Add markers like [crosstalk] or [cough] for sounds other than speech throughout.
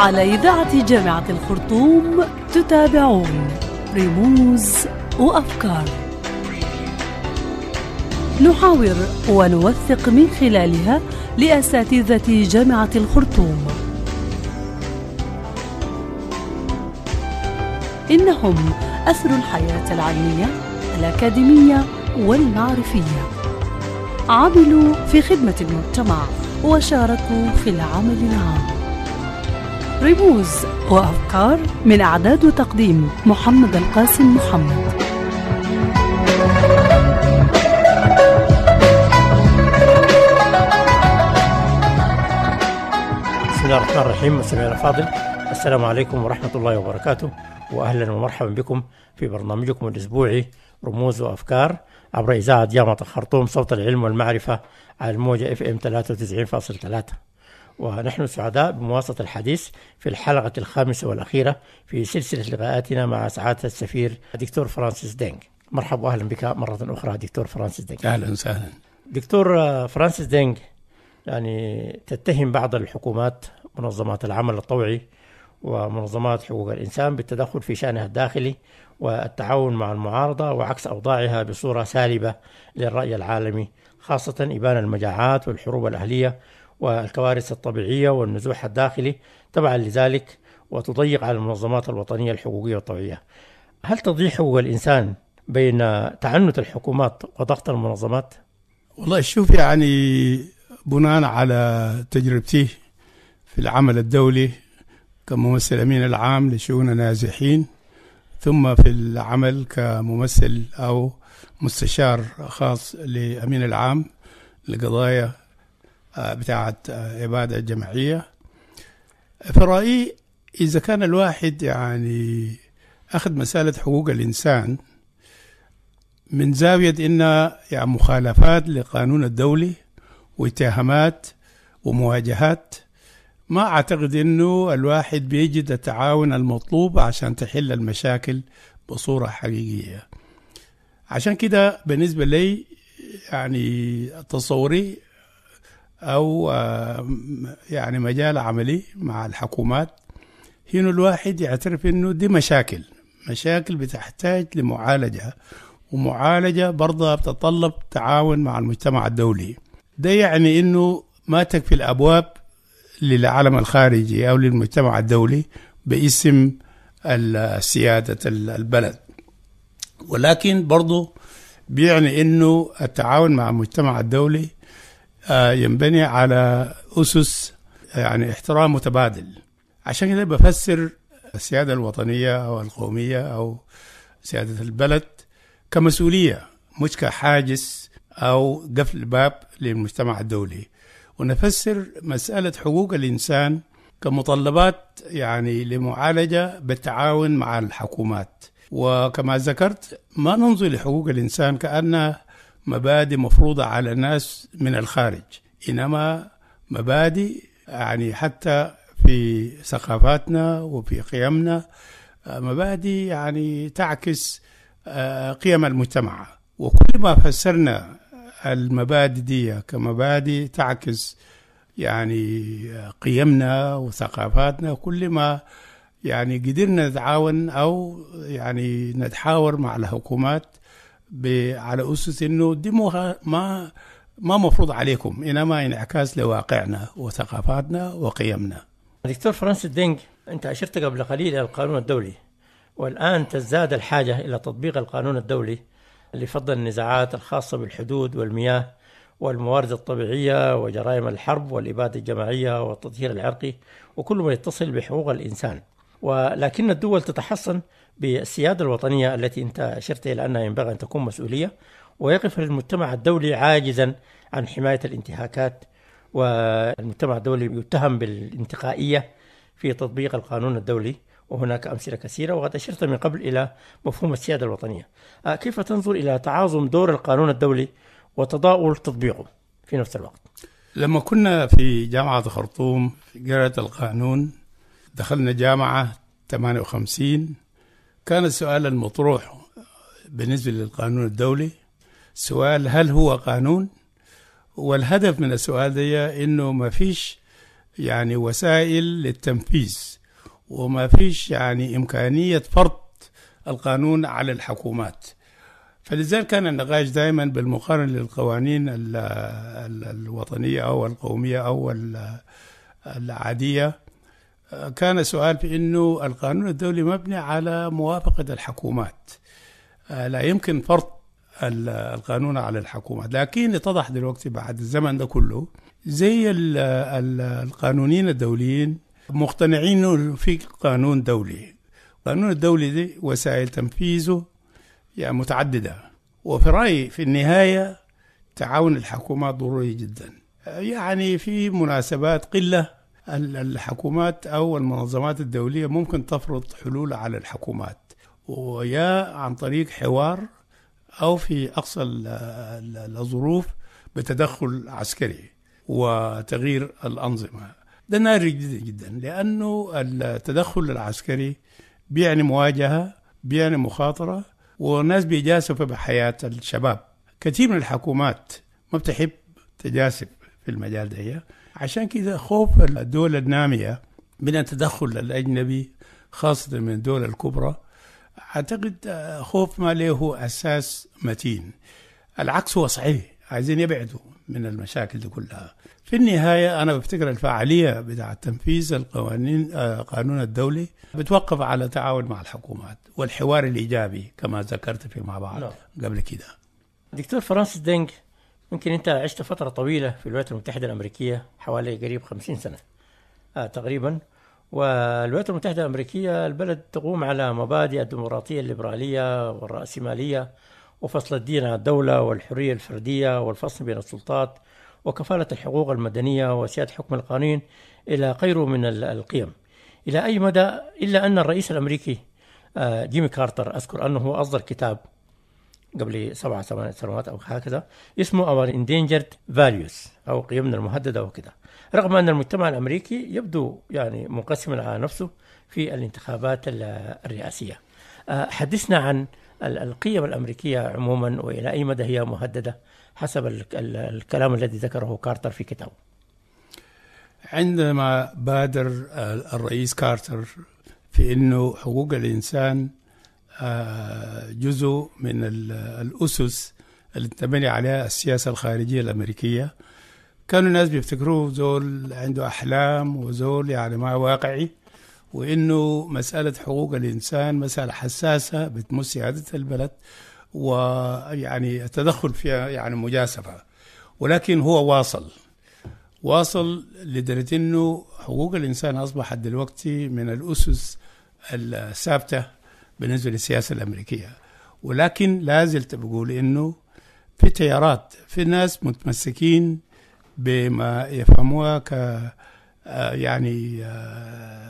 على إذاعة جامعة الخرطوم تتابعون رموز وأفكار نحاور ونوثق من خلالها لأساتذة جامعة الخرطوم إنهم أثروا الحياة العلمية الأكاديمية والمعرفية عملوا في خدمة المجتمع وشاركوا في العمل العام رموز وأفكار من إعداد وتقديم محمد القاسم محمد بسم الله الرحمن الرحيم مستمعينا الفاضل السلام عليكم ورحمة الله وبركاته وأهلا ومرحبا بكم في برنامجكم الأسبوعي رموز وأفكار عبر إذاعة جامعة الخرطوم صوت العلم والمعرفة على الموجة اف ام 93.3 ونحن سعداء بمواصلة الحديث في الحلقة الخامسة والأخيرة في سلسلة لقاءاتنا مع سعادة السفير دكتور فرانسيس دينغ مرحبا وأهلا بك مرة أخرى دكتور فرانسيس دينغ أهلا وسهلا دكتور فرانسيس دينغ يعني تتهم بعض الحكومات منظمات العمل الطوعي ومنظمات حقوق الإنسان بالتدخل في شأنها الداخلي والتعاون مع المعارضة وعكس أوضاعها بصورة سالبة للرأي العالمي خاصة إبان المجاعات والحروب الأهلية والكوارث الطبيعية والنزوح الداخلي تبعا لذلك وتضيق على المنظمات الوطنية الحقوقية والطبيعية هل تضيع حقوق الإنسان بين تعنت الحكومات وضغط المنظمات؟ والله شوف يعني بناء على تجربتي في العمل الدولي كممثل أمين العام لشؤون النازحين ثم في العمل كممثل أو مستشار خاص لأمين العام لقضايا آه، بتاعت آه، عبادة جماعية في رأيي إذا كان الواحد يعني أخذ مسألة حقوق الإنسان من زاوية إنها يعني مخالفات للقانون الدولي واتهامات ومواجهات ما أعتقد إنه الواحد بيجد التعاون المطلوب عشان تحل المشاكل بصورة حقيقية عشان كده بالنسبة لي يعني تصوري او آه، يعني مجال عملي مع الحكومات هنا الواحد يعترف انه دي مشاكل مشاكل بتحتاج لمعالجه ومعالجه برضه بتتطلب تعاون مع المجتمع الدولي ده يعني انه ما تكفي الابواب للعالم الخارجي او للمجتمع الدولي باسم سياده البلد ولكن برضه بيعني انه التعاون مع المجتمع الدولي آه، ينبني على أسس آه، يعني احترام متبادل عشان كده بفسر السيادة الوطنية أو القومية أو سيادة البلد كمسؤولية مش كحاجز أو قفل باب للمجتمع الدولي ونفسر مسألة حقوق الإنسان كمطلبات يعني لمعالجة بالتعاون مع الحكومات وكما ذكرت ما ننظر لحقوق الإنسان كأنها مبادئ مفروضة على الناس من الخارج إنما مبادئ يعني حتى في ثقافاتنا وفي قيمنا مبادئ يعني تعكس آه، قيم المجتمع وكل ما فسرنا المبادئ دي كمبادئ تعكس يعني آه، قيمنا وثقافاتنا كل ما يعني قدرنا نتعاون او يعني نتحاور مع الحكومات على اسس انه دي ما ما مفروض عليكم انما انعكاس لواقعنا وثقافاتنا وقيمنا. دكتور فرانس دينج انت اشرت قبل قليل الى القانون الدولي والان تزداد الحاجه الى تطبيق القانون الدولي لفض النزاعات الخاصه بالحدود والمياه والموارد الطبيعيه وجرائم الحرب والاباده الجماعيه والتطهير العرقي وكل ما يتصل بحقوق الانسان. ولكن الدول تتحصن بالسيادة الوطنية التي أنت أشرت إلى أنها ينبغي أن تكون مسؤولية ويقف المجتمع الدولي عاجزا عن حماية الانتهاكات والمجتمع الدولي يتهم بالانتقائية في تطبيق القانون الدولي وهناك أمثلة كثيرة وقد أشرت من قبل إلى مفهوم السيادة الوطنية آه، كيف تنظر إلى تعاظم دور القانون الدولي وتضاؤل تطبيقه في نفس الوقت لما كنا في جامعة خرطوم في قراءة القانون دخلنا جامعة 58 كان السؤال المطروح بالنسبة للقانون الدولي سؤال هل هو قانون والهدف من السؤال ده انه ما فيش يعني وسائل للتنفيذ وما فيش يعني إمكانية فرض القانون على الحكومات فلذلك كان النقاش دائما بالمقارنة للقوانين الـ الـ الوطنية أو القومية أو العادية كان سؤال بأنه القانون الدولي مبني على موافقة الحكومات آه، لا يمكن فرض القانون على الحكومات لكن اتضح دلوقتي بعد الزمن ده كله زي القانونيين الدوليين مقتنعين انه في قانون دولي القانون الدولي دي وسائل تنفيذه يعني متعددة وفي رأيي في النهاية تعاون الحكومات ضروري جدا يعني في مناسبات قلة الحكومات أو المنظمات الدولية ممكن تفرض حلول على الحكومات ويا عن طريق حوار أو في أقصى الظروف بتدخل عسكري وتغيير الأنظمة ده نادر جدا جدا لأنه التدخل العسكري بيعني مواجهة بيعني مخاطرة وناس بيجاسفوا بحياة الشباب كثير من الحكومات ما بتحب تجاسب في المجال ده عشان كذا خوف الدول النامية من التدخل الأجنبي خاصة من الدول الكبرى أعتقد خوف ما له أساس متين العكس هو صحيح عايزين يبعدوا من المشاكل دي كلها في النهاية أنا بفتكر الفعالية بتاع تنفيذ القوانين القانون آه، الدولي بتوقف على تعاون مع الحكومات والحوار الإيجابي كما ذكرت فيما بعد نعم. قبل كده دكتور فرانسيس دينج يمكن أنت عشت فترة طويلة في الولايات المتحدة الأمريكية حوالي قريب خمسين سنة آه تقريبا والولايات المتحدة الأمريكية البلد تقوم على مبادئ الديمقراطية الليبرالية والرأسمالية وفصل الدين عن الدولة والحرية الفردية والفصل بين السلطات وكفالة الحقوق المدنية وسيادة حكم القانون إلى غيره من القيم إلى أي مدى إلا أن الرئيس الأمريكي آه، جيمي كارتر أذكر أنه أصدر كتاب قبل سبع ثمان سنوات أو هكذا اسمه Our Endangered Values أو قيمنا المهددة وكذا رغم أن المجتمع الأمريكي يبدو يعني منقسما على نفسه في الانتخابات الرئاسية آه، حدثنا عن القيم الأمريكية عموما وإلى أي مدى هي مهددة حسب الكلام الذي ذكره كارتر في كتابه عندما بادر الرئيس كارتر في أنه حقوق الإنسان جزء من الأسس اللي تبني عليها السياسة الخارجية الأمريكية كانوا الناس بيفتكروه زول عنده أحلام وزول يعني ما واقعي وإنه مسألة حقوق الإنسان مسألة حساسة بتمس سيادة البلد ويعني التدخل فيها يعني مجاسفة ولكن هو واصل واصل لدرجة أنه حقوق الإنسان أصبحت دلوقتي من الأسس الثابتة بالنسبة للسياسة الأمريكية ولكن لا زلت بقول إنه في تيارات في ناس متمسكين بما يفهموها ك يعني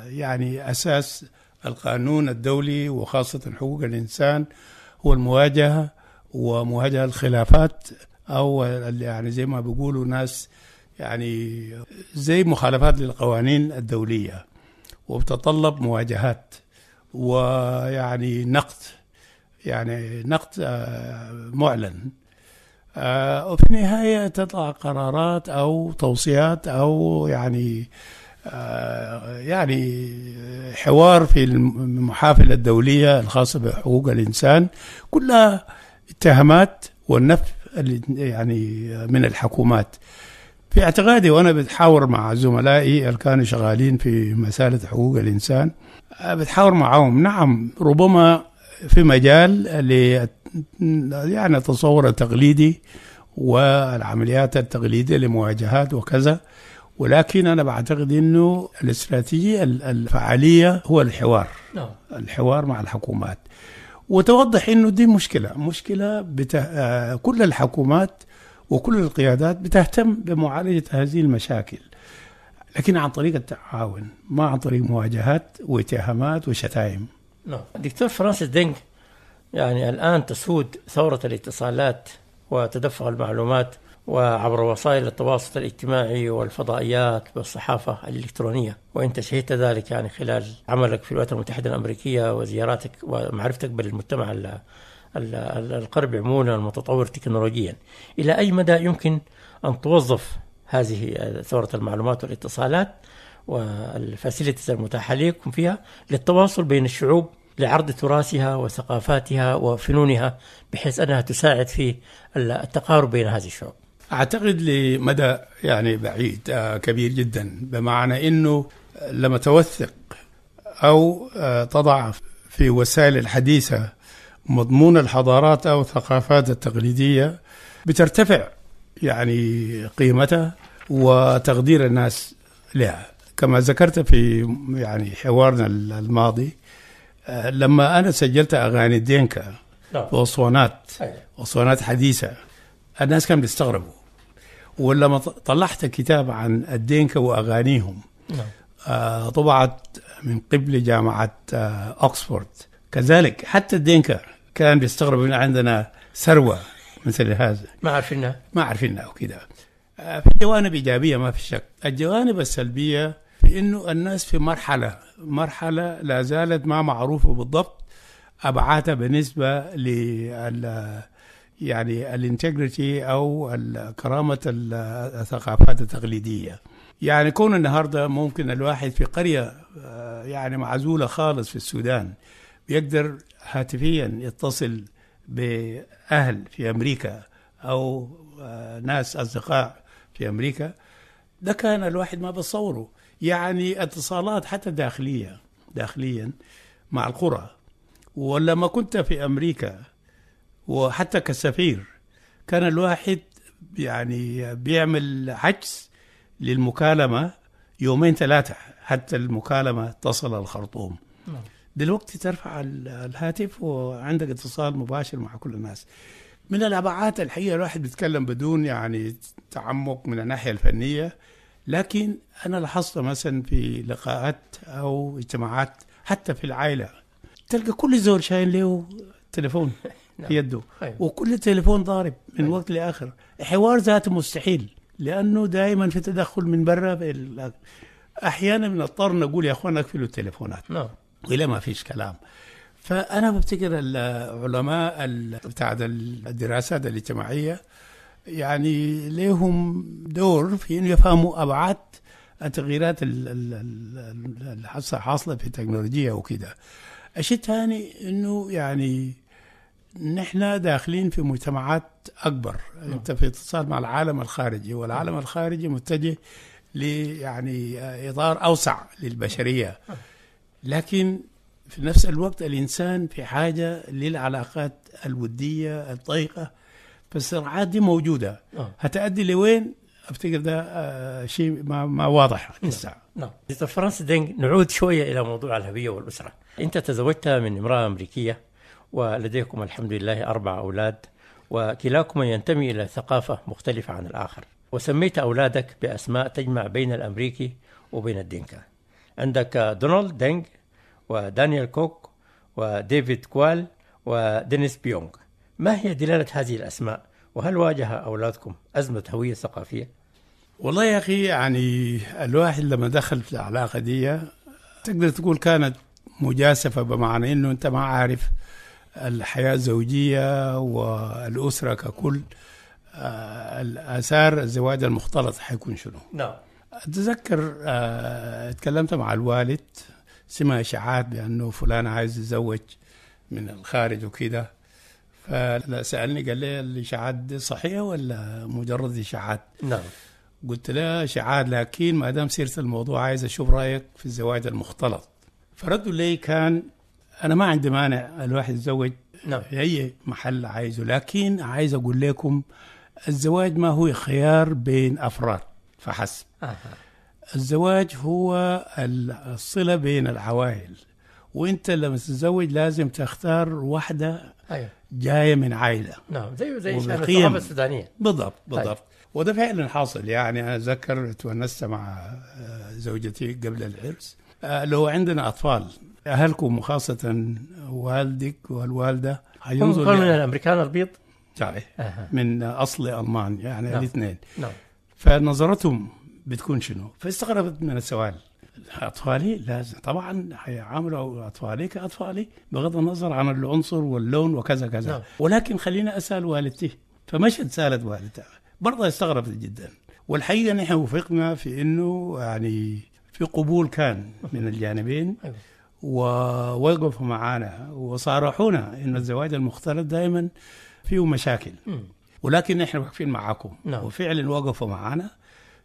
يعني أساس القانون الدولي وخاصة حقوق الإنسان هو المواجهة ومواجهة الخلافات أو يعني زي ما بيقولوا ناس يعني زي مخالفات للقوانين الدولية وبتطلب مواجهات ويعني نقد يعني نقد آه، معلن آه، وفي النهاية تطلع قرارات أو توصيات أو يعني آه، يعني حوار في المحافل الدولية الخاصة بحقوق الإنسان كلها اتهامات والنف يعني من الحكومات في اعتقادي وانا بتحاور مع زملائي اللي كانوا شغالين في مساله حقوق الانسان بتحاور معاهم نعم ربما في مجال يعني التصور التقليدي والعمليات التقليديه لمواجهات وكذا ولكن انا بعتقد انه الاستراتيجيه الفعاليه هو الحوار نعم. الحوار مع الحكومات وتوضح انه دي مشكله مشكله بتا... آه، كل الحكومات وكل القيادات بتهتم بمعالجة هذه المشاكل لكن عن طريق التعاون ما عن طريق مواجهات واتهامات وشتائم نعم دكتور فرانسيس دينج يعني الآن تسود ثورة الاتصالات وتدفق المعلومات وعبر وسائل التواصل الاجتماعي والفضائيات والصحافة الإلكترونية وأنت شهدت ذلك يعني خلال عملك في الولايات المتحدة الأمريكية وزياراتك ومعرفتك بالمجتمع القرب عموما المتطور تكنولوجيا إلى أي مدى يمكن أن توظف هذه ثورة المعلومات والاتصالات والفاسيلتيز المتاحة لكم فيها للتواصل بين الشعوب لعرض تراثها وثقافاتها وفنونها بحيث أنها تساعد في التقارب بين هذه الشعوب أعتقد لمدى يعني بعيد آه، كبير جدا بمعنى أنه لما توثق أو آه، تضع في وسائل الحديثة مضمون الحضارات أو الثقافات التقليدية بترتفع يعني قيمتها وتقدير الناس لها كما ذكرت في يعني حوارنا الماضي لما أنا سجلت أغاني الدينكا نعم. وأسوانات أسوانات أيوة. حديثة الناس كانوا بيستغربوا ولما طلعت كتاب عن الدينكا وأغانيهم نعم. آه، طبعت من قبل جامعة أوكسفورد آه، كذلك حتى الدينكا كان بيستغرب ان عندنا ثروه مثل هذا ما عارفينها ما عارفينها وكذا آه، في جوانب ايجابيه ما في شك الجوانب السلبيه في انه الناس في مرحله مرحله لا زالت ما معروفه بالضبط ابعادها بالنسبه لل يعني الانتجريتي او كرامه الثقافات التقليديه يعني كون النهارده ممكن الواحد في قريه آه، يعني معزوله خالص في السودان بيقدر هاتفيا يتصل بأهل في أمريكا أو آه، ناس أصدقاء في أمريكا ده كان الواحد ما بتصوره يعني اتصالات حتى داخلية داخليا مع القرى ولما كنت في أمريكا وحتى كسفير كان الواحد يعني بيعمل عجز للمكالمة يومين ثلاثة حتى المكالمة تصل الخرطوم نعم. دلوقتي ترفع الهاتف وعندك اتصال مباشر مع كل الناس من الابعاد الحقيقه الواحد بيتكلم بدون يعني تعمق من الناحيه الفنيه لكن انا لاحظت مثلا في لقاءات او اجتماعات حتى في العائله تلقى كل زول شايل له تليفون [laughs] في نعم. يده طيب. وكل تليفون ضارب من طيب. وقت لاخر حوار ذاته مستحيل لانه دائما في تدخل من برا احيانا بنضطر نقول يا اخوان اقفلوا التليفونات نعم. والى ما فيش كلام فانا بفتكر العلماء بتاع الدراسات الاجتماعيه يعني لهم دور في انه يفهموا ابعاد التغييرات الحاصلة في التكنولوجيا وكده الشيء الثاني انه يعني نحن داخلين في مجتمعات اكبر م. نعم. انت في اتصال مع العالم الخارجي والعالم نعم. الخارجي متجه ليعني آه، اطار اوسع للبشريه نعم. لكن في نفس الوقت الإنسان في حاجة للعلاقات الودية الضيقة فالصراعات دي موجودة آه. هتأدي لوين افتكر ده آه شيء ما, ما واضح لسه نعم دكتور نعم. فرانس دينج نعود شوية إلى موضوع الهوية والأسرة أنت تزوجت من امرأة أمريكية ولديكم الحمد لله أربع أولاد وكلاكما ينتمي إلى ثقافة مختلفة عن الآخر وسميت أولادك بأسماء تجمع بين الأمريكي وبين الدينكا عندك دونالد دينج ودانيال كوك وديفيد كوال ودينيس بيونغ ما هي دلالة هذه الأسماء وهل واجه أولادكم أزمة هوية ثقافية؟ والله يا أخي يعني الواحد لما دخل في العلاقة دي تقدر تقول كانت مجاسفة بمعنى أنه أنت ما عارف الحياة الزوجية والأسرة ككل آه، آثار الزواج المختلط حيكون شنو؟ نعم اتذكر اتكلمت آه، مع الوالد سمع اشاعات بانه فلان عايز يتزوج من الخارج وكده فسالني قال لي الاشاعات دي صحيحه ولا مجرد اشاعات؟ نعم قلت له اشاعات لكن ما دام سيره الموضوع عايز اشوف رايك في الزواج المختلط فردوا لي كان انا ما عندي مانع الواحد يتزوج نعم. في اي محل عايزه لكن عايز اقول لكم الزواج ما هو خيار بين افراد فحسب آه. الزواج هو الصلة بين العوائل وانت لما تتزوج لازم تختار واحدة أيوه. جايه من عائله نعم زي زي الثقافه السودانيه بالضبط طيب. بالضبط أيوه. وده فعلا حاصل يعني انا اتذكر تونست مع آه، زوجتي قبل العرس آه، لو عندنا اطفال اهلكم وخاصة والدك والوالده هم من الامريكان البيض صحيح أه. من اصل المان يعني نعم. الاثنين نعم فنظرتهم بتكون شنو فاستغربت من السؤال اطفالي لازم طبعا هيعاملوا اطفالي كاطفالي بغض النظر عن العنصر واللون وكذا كذا نعم. ولكن خلينا اسال والدتي فمشت سالت والدتها برضه استغربت جدا والحقيقه نحن وفقنا في انه يعني في قبول كان من الجانبين [laughs] أيوة. ووقفوا معنا وصارحونا انه الزواج المختلط دائما فيه مشاكل ولكن احنا واقفين معاكم نعم. وفعلا وقفوا معانا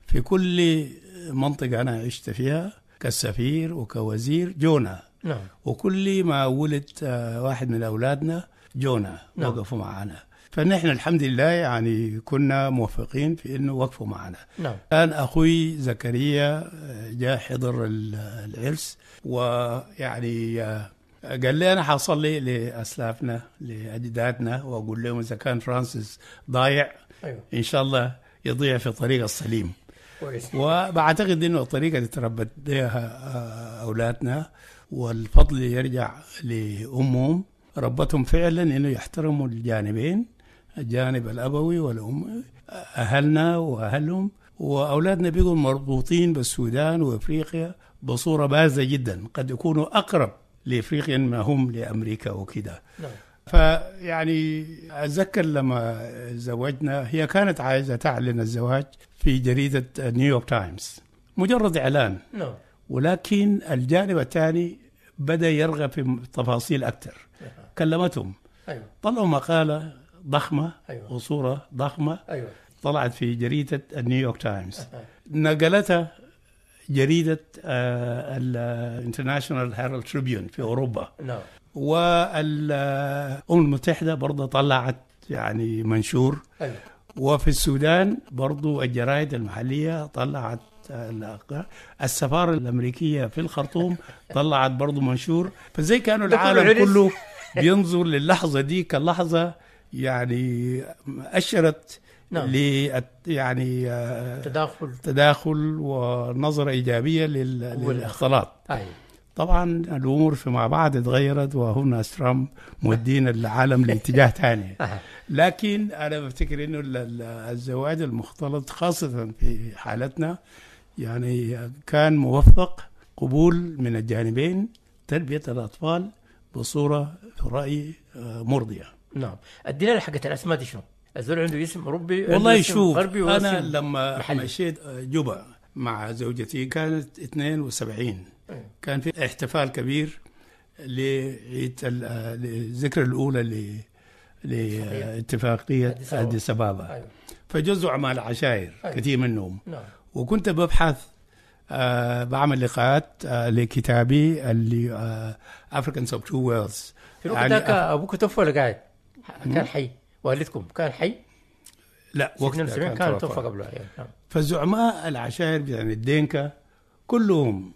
في كل منطقة أنا عشت فيها كسفير وكوزير جونا نعم. وكل ما ولد آه، واحد من أولادنا جونا نعم. وقفوا معانا فنحن الحمد لله يعني كنا موفقين في انه وقفوا معنا نعم. كان اخوي زكريا آه، جاء حضر العرس ويعني آه، قال لي انا حصلي لاسلافنا لاجدادنا واقول لهم اذا كان فرانسيس ضايع أيوه. ان شاء الله يضيع في طريق السليم وبعتقد انه الطريقه اللي تربت بها آه، اولادنا والفضل يرجع لامهم ربتهم فعلا انه يحترموا الجانبين الجانب الابوي والام اهلنا واهلهم واولادنا بيكونوا مربوطين بالسودان وافريقيا بصوره بارزه جدا قد يكونوا اقرب لافريقيا ما هم لامريكا وكده نعم. فيعني اتذكر لما زوجنا هي كانت عايزه تعلن الزواج في جريده نيويورك تايمز مجرد اعلان نعم. ولكن الجانب الثاني بدا يرغب في تفاصيل اكثر نعم. كلمتهم أيوة. طلعوا مقاله ضخمه أيوة. وصوره ضخمه أيوة. طلعت في جريده نيويورك تايمز نقلتها جريدة الانترناشونال هيرالد تريبيون في أوروبا نعم والأمم آه، المتحدة برضه طلعت يعني منشور أيوة. وفي السودان برضو الجرائد المحلية طلعت آه، السفارة الأمريكية في الخرطوم [laughs] طلعت برضو منشور فزي كانوا العالم كله [laughs] بينظر للحظة دي كلحظة يعني أشرت نعم. ل يعني آه، تداخل تداخل ونظره ايجابيه للاختلاط أيه. طبعا الامور فيما بعد اتغيرت وهنا ترامب مودين العالم لاتجاه [laughs] ثاني [laughs] لكن انا بفتكر انه الزواج المختلط خاصه في حالتنا يعني كان موفق قبول من الجانبين تربيه الاطفال بصوره في رايي آه، مرضيه نعم الدلاله حقت الاسماء دي شنو؟ الزول عنده اسم اوروبي والله شوف انا لما محلي. مشيت آه، جوبا مع زوجتي كانت 72 كان في احتفال كبير لعيد الذكرى آه، الاولى لاتفاقيه اديس ابابا فجزوا اعمال عشائر كثير منهم نعم. وكنت ببحث آه بعمل لقاءات آه لكتابي اللي افريكان سب تو ويلز في الوقت يعني ابوك توفى ولا قاعد؟ كان حي والدكم كان حي؟ لا وقتها كان توفى قبلها إيه، يعني. نعم. فزعماء العشائر بتاعت الدينكا كلهم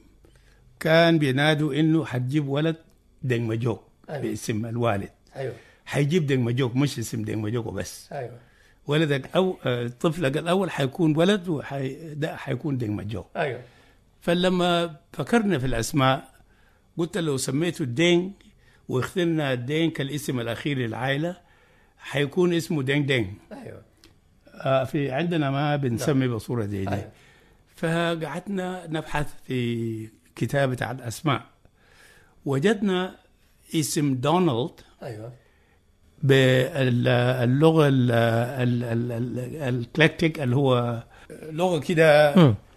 كان بينادوا انه حتجيب ولد دنجمجوك أيوة. باسم الوالد ايوه حيجيب دنجمجوك مش اسم دنجمجوك وبس ايوه ولدك او طفلك الاول حيكون ولد وحي ده حيكون دنجمجوك ايوه فلما فكرنا في الاسماء قلت لو سميته الدين واخترنا الدين كالاسم الاخير للعائله حيكون اسمه دينج دينج ايوه آه في عندنا ما بنسمي نعم. بصوره زي دي أيوة. فقعدنا نبحث في كتابة عن الأسماء وجدنا اسم دونالد أيوة باللغة الكلاكتيك اللي هو لغة كده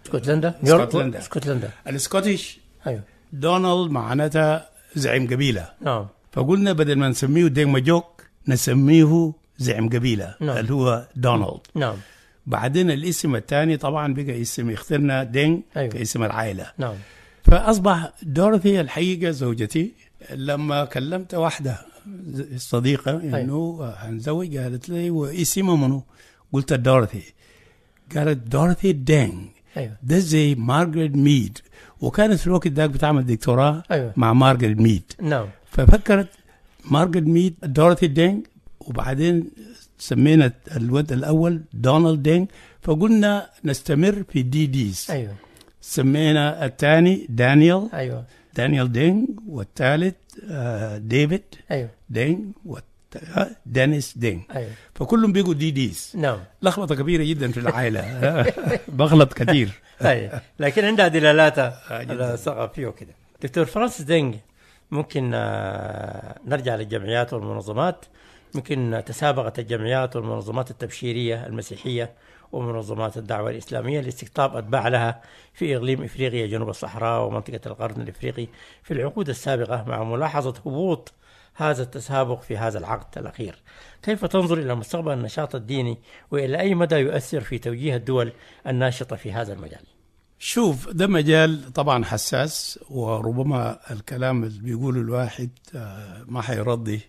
اسكتلندا اسكتلندا اسكتلندا الاسكوتيش ايوه دونالد معناتها زعيم قبيلة نعم فقلنا بدل ما نسميه دينج ماجوك نسميه زعم قبيله نعم. اللي هو دونالد نعم بعدين الاسم الثاني طبعا بقى اسم اخترنا دينغ أيوه. كاسم العائله نعم فاصبح دورثي الحقيقه زوجتي لما كلمت واحده صديقه أيوه. انه أيوه. هنزوج قالت لي واسمه منو؟ قلت دورثي قالت دورثي دينغ ايوه ده زي مارجريت ميد وكانت في الوقت ذاك بتعمل دكتوراه أيوة. مع مارجريت ميد نعم ففكرت مارجت ميد دورثي دينج وبعدين سمينا الولد الاول دونالد دينج فقلنا نستمر في دي ديز ايوه سمينا الثاني دانيال ايوه دانيال دينج والثالث آه، ديفيد ايوه دينج آه، دانيس دين ايوه فكلهم بيجوا دي ديز نعم لخبطه كبيره جدا في العائله [laughs] [laughs] بغلط كثير ايوه لكن عندها دلالات على آه، ثقافيه وكده دكتور فرانسيس دينج ممكن آه، نرجع للجمعيات والمنظمات ممكن تسابقت الجمعيات والمنظمات التبشيرية المسيحية ومنظمات الدعوة الإسلامية لاستقطاب أتباع لها في إقليم إفريقيا جنوب الصحراء ومنطقة القرن الإفريقي في العقود السابقة مع ملاحظة هبوط هذا التسابق في هذا العقد الأخير كيف تنظر إلى مستقبل النشاط الديني وإلى أي مدى يؤثر في توجيه الدول الناشطة في هذا المجال؟ شوف ده مجال طبعا حساس وربما الكلام اللي بيقوله الواحد آه، ما حيرضي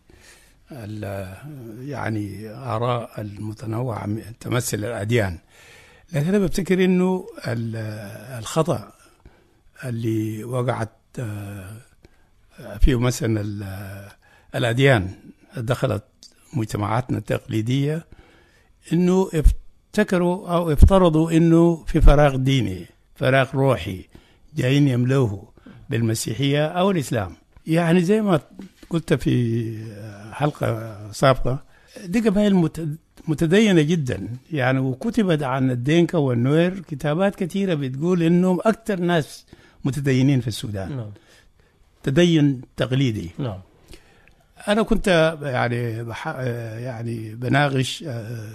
يعني آراء المتنوعة تمثل الأديان لكن أنا بفتكر إنه الخطأ اللي وقعت آه، فيه مثلا الأديان دخلت مجتمعاتنا التقليدية إنه افتكروا أو افترضوا إنه في فراغ ديني فراغ روحي جايين يملوه بالمسيحية أو الإسلام يعني زي ما قلت في حلقة سابقة دي قبائل متدينة جدا يعني وكتبت عن الدينكا والنوير كتابات كثيرة بتقول إنهم أكثر ناس متدينين في السودان نعم. تدين تقليدي نعم أنا كنت يعني يعني بناقش آه،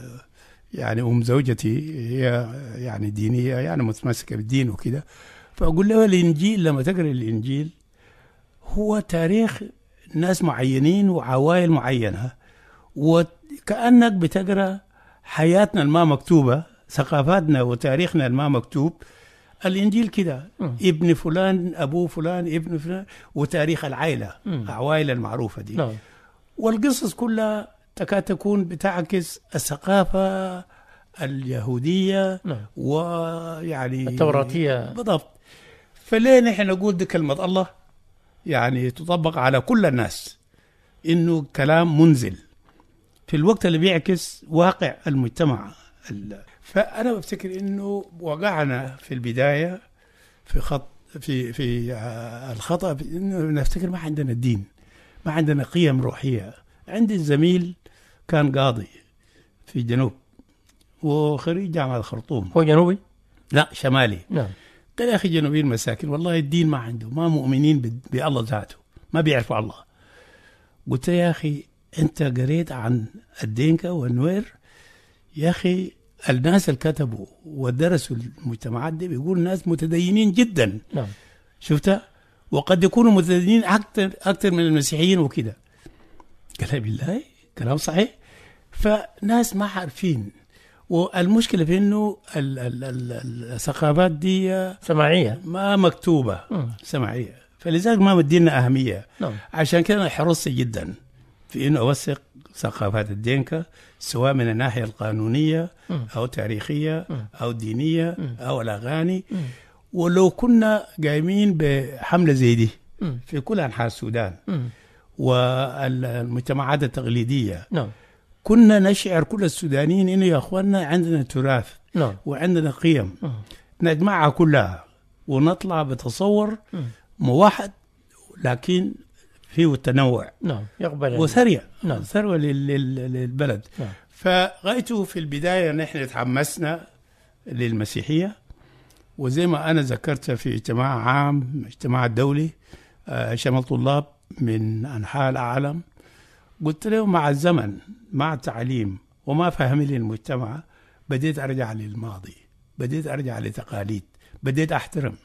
يعني ام زوجتي هي يعني دينيه يعني متمسكه بالدين وكده فاقول لها الانجيل لما تقرا الانجيل هو تاريخ ناس معينين وعوائل معينه وكانك بتقرا حياتنا الما مكتوبه ثقافاتنا وتاريخنا الما مكتوب الانجيل كده ابن فلان ابوه فلان ابن فلان وتاريخ العائله العوائل المعروفه دي نعم. والقصص كلها تكاد تكون بتعكس الثقافة اليهودية نعم. ويعني التوراتية بالضبط فليه نحن نقول دي كلمة الله يعني تطبق على كل الناس إنه كلام منزل في الوقت اللي بيعكس واقع المجتمع فأنا بفتكر إنه وقعنا في البداية في خط في في آه، الخطأ إنه نفتكر ما عندنا الدين ما عندنا قيم روحية عندي الزميل كان قاضي في الجنوب وخريج جامعة الخرطوم هو جنوبي؟ لا شمالي نعم قال يا أخي جنوبي المساكين والله الدين ما عنده ما مؤمنين بالله ذاته ما بيعرفوا الله قلت يا أخي أنت قريت عن الدينكا والنوير يا أخي الناس اللي كتبوا ودرسوا المجتمعات دي بيقول ناس متدينين جدا نعم شفتها؟ وقد يكونوا متدينين أكثر أكثر من المسيحيين وكده قال بالله كلام صحيح فناس ما عارفين والمشكله في انه الثقافات دي سماعيه ما مكتوبه مم. سماعيه فلذلك ما مدينا اهميه نعم. عشان كده انا حرصت جدا في انه اوثق ثقافات الدينكا سواء من الناحيه القانونيه مم. او تاريخيه مم. او دينيه مم. او الاغاني مم. ولو كنا قايمين بحمله زي دي في كل انحاء السودان والمجتمعات التقليديه نعم كنا نشعر كل السودانيين انه يا اخواننا عندنا تراث نعم. وعندنا قيم نعم. نجمعها كلها ونطلع بتصور نعم. موحد لكن فيه التنوع نعم يقبل وثريا نعم ثروه للبلد نعم. فغايته في البدايه نحن تحمسنا للمسيحيه وزي ما انا ذكرت في اجتماع عام اجتماع دولي آه، شمل طلاب من انحاء العالم قلت له مع الزمن مع التعليم وما فهمي للمجتمع بديت أرجع للماضي بديت أرجع لتقاليد بديت أحترم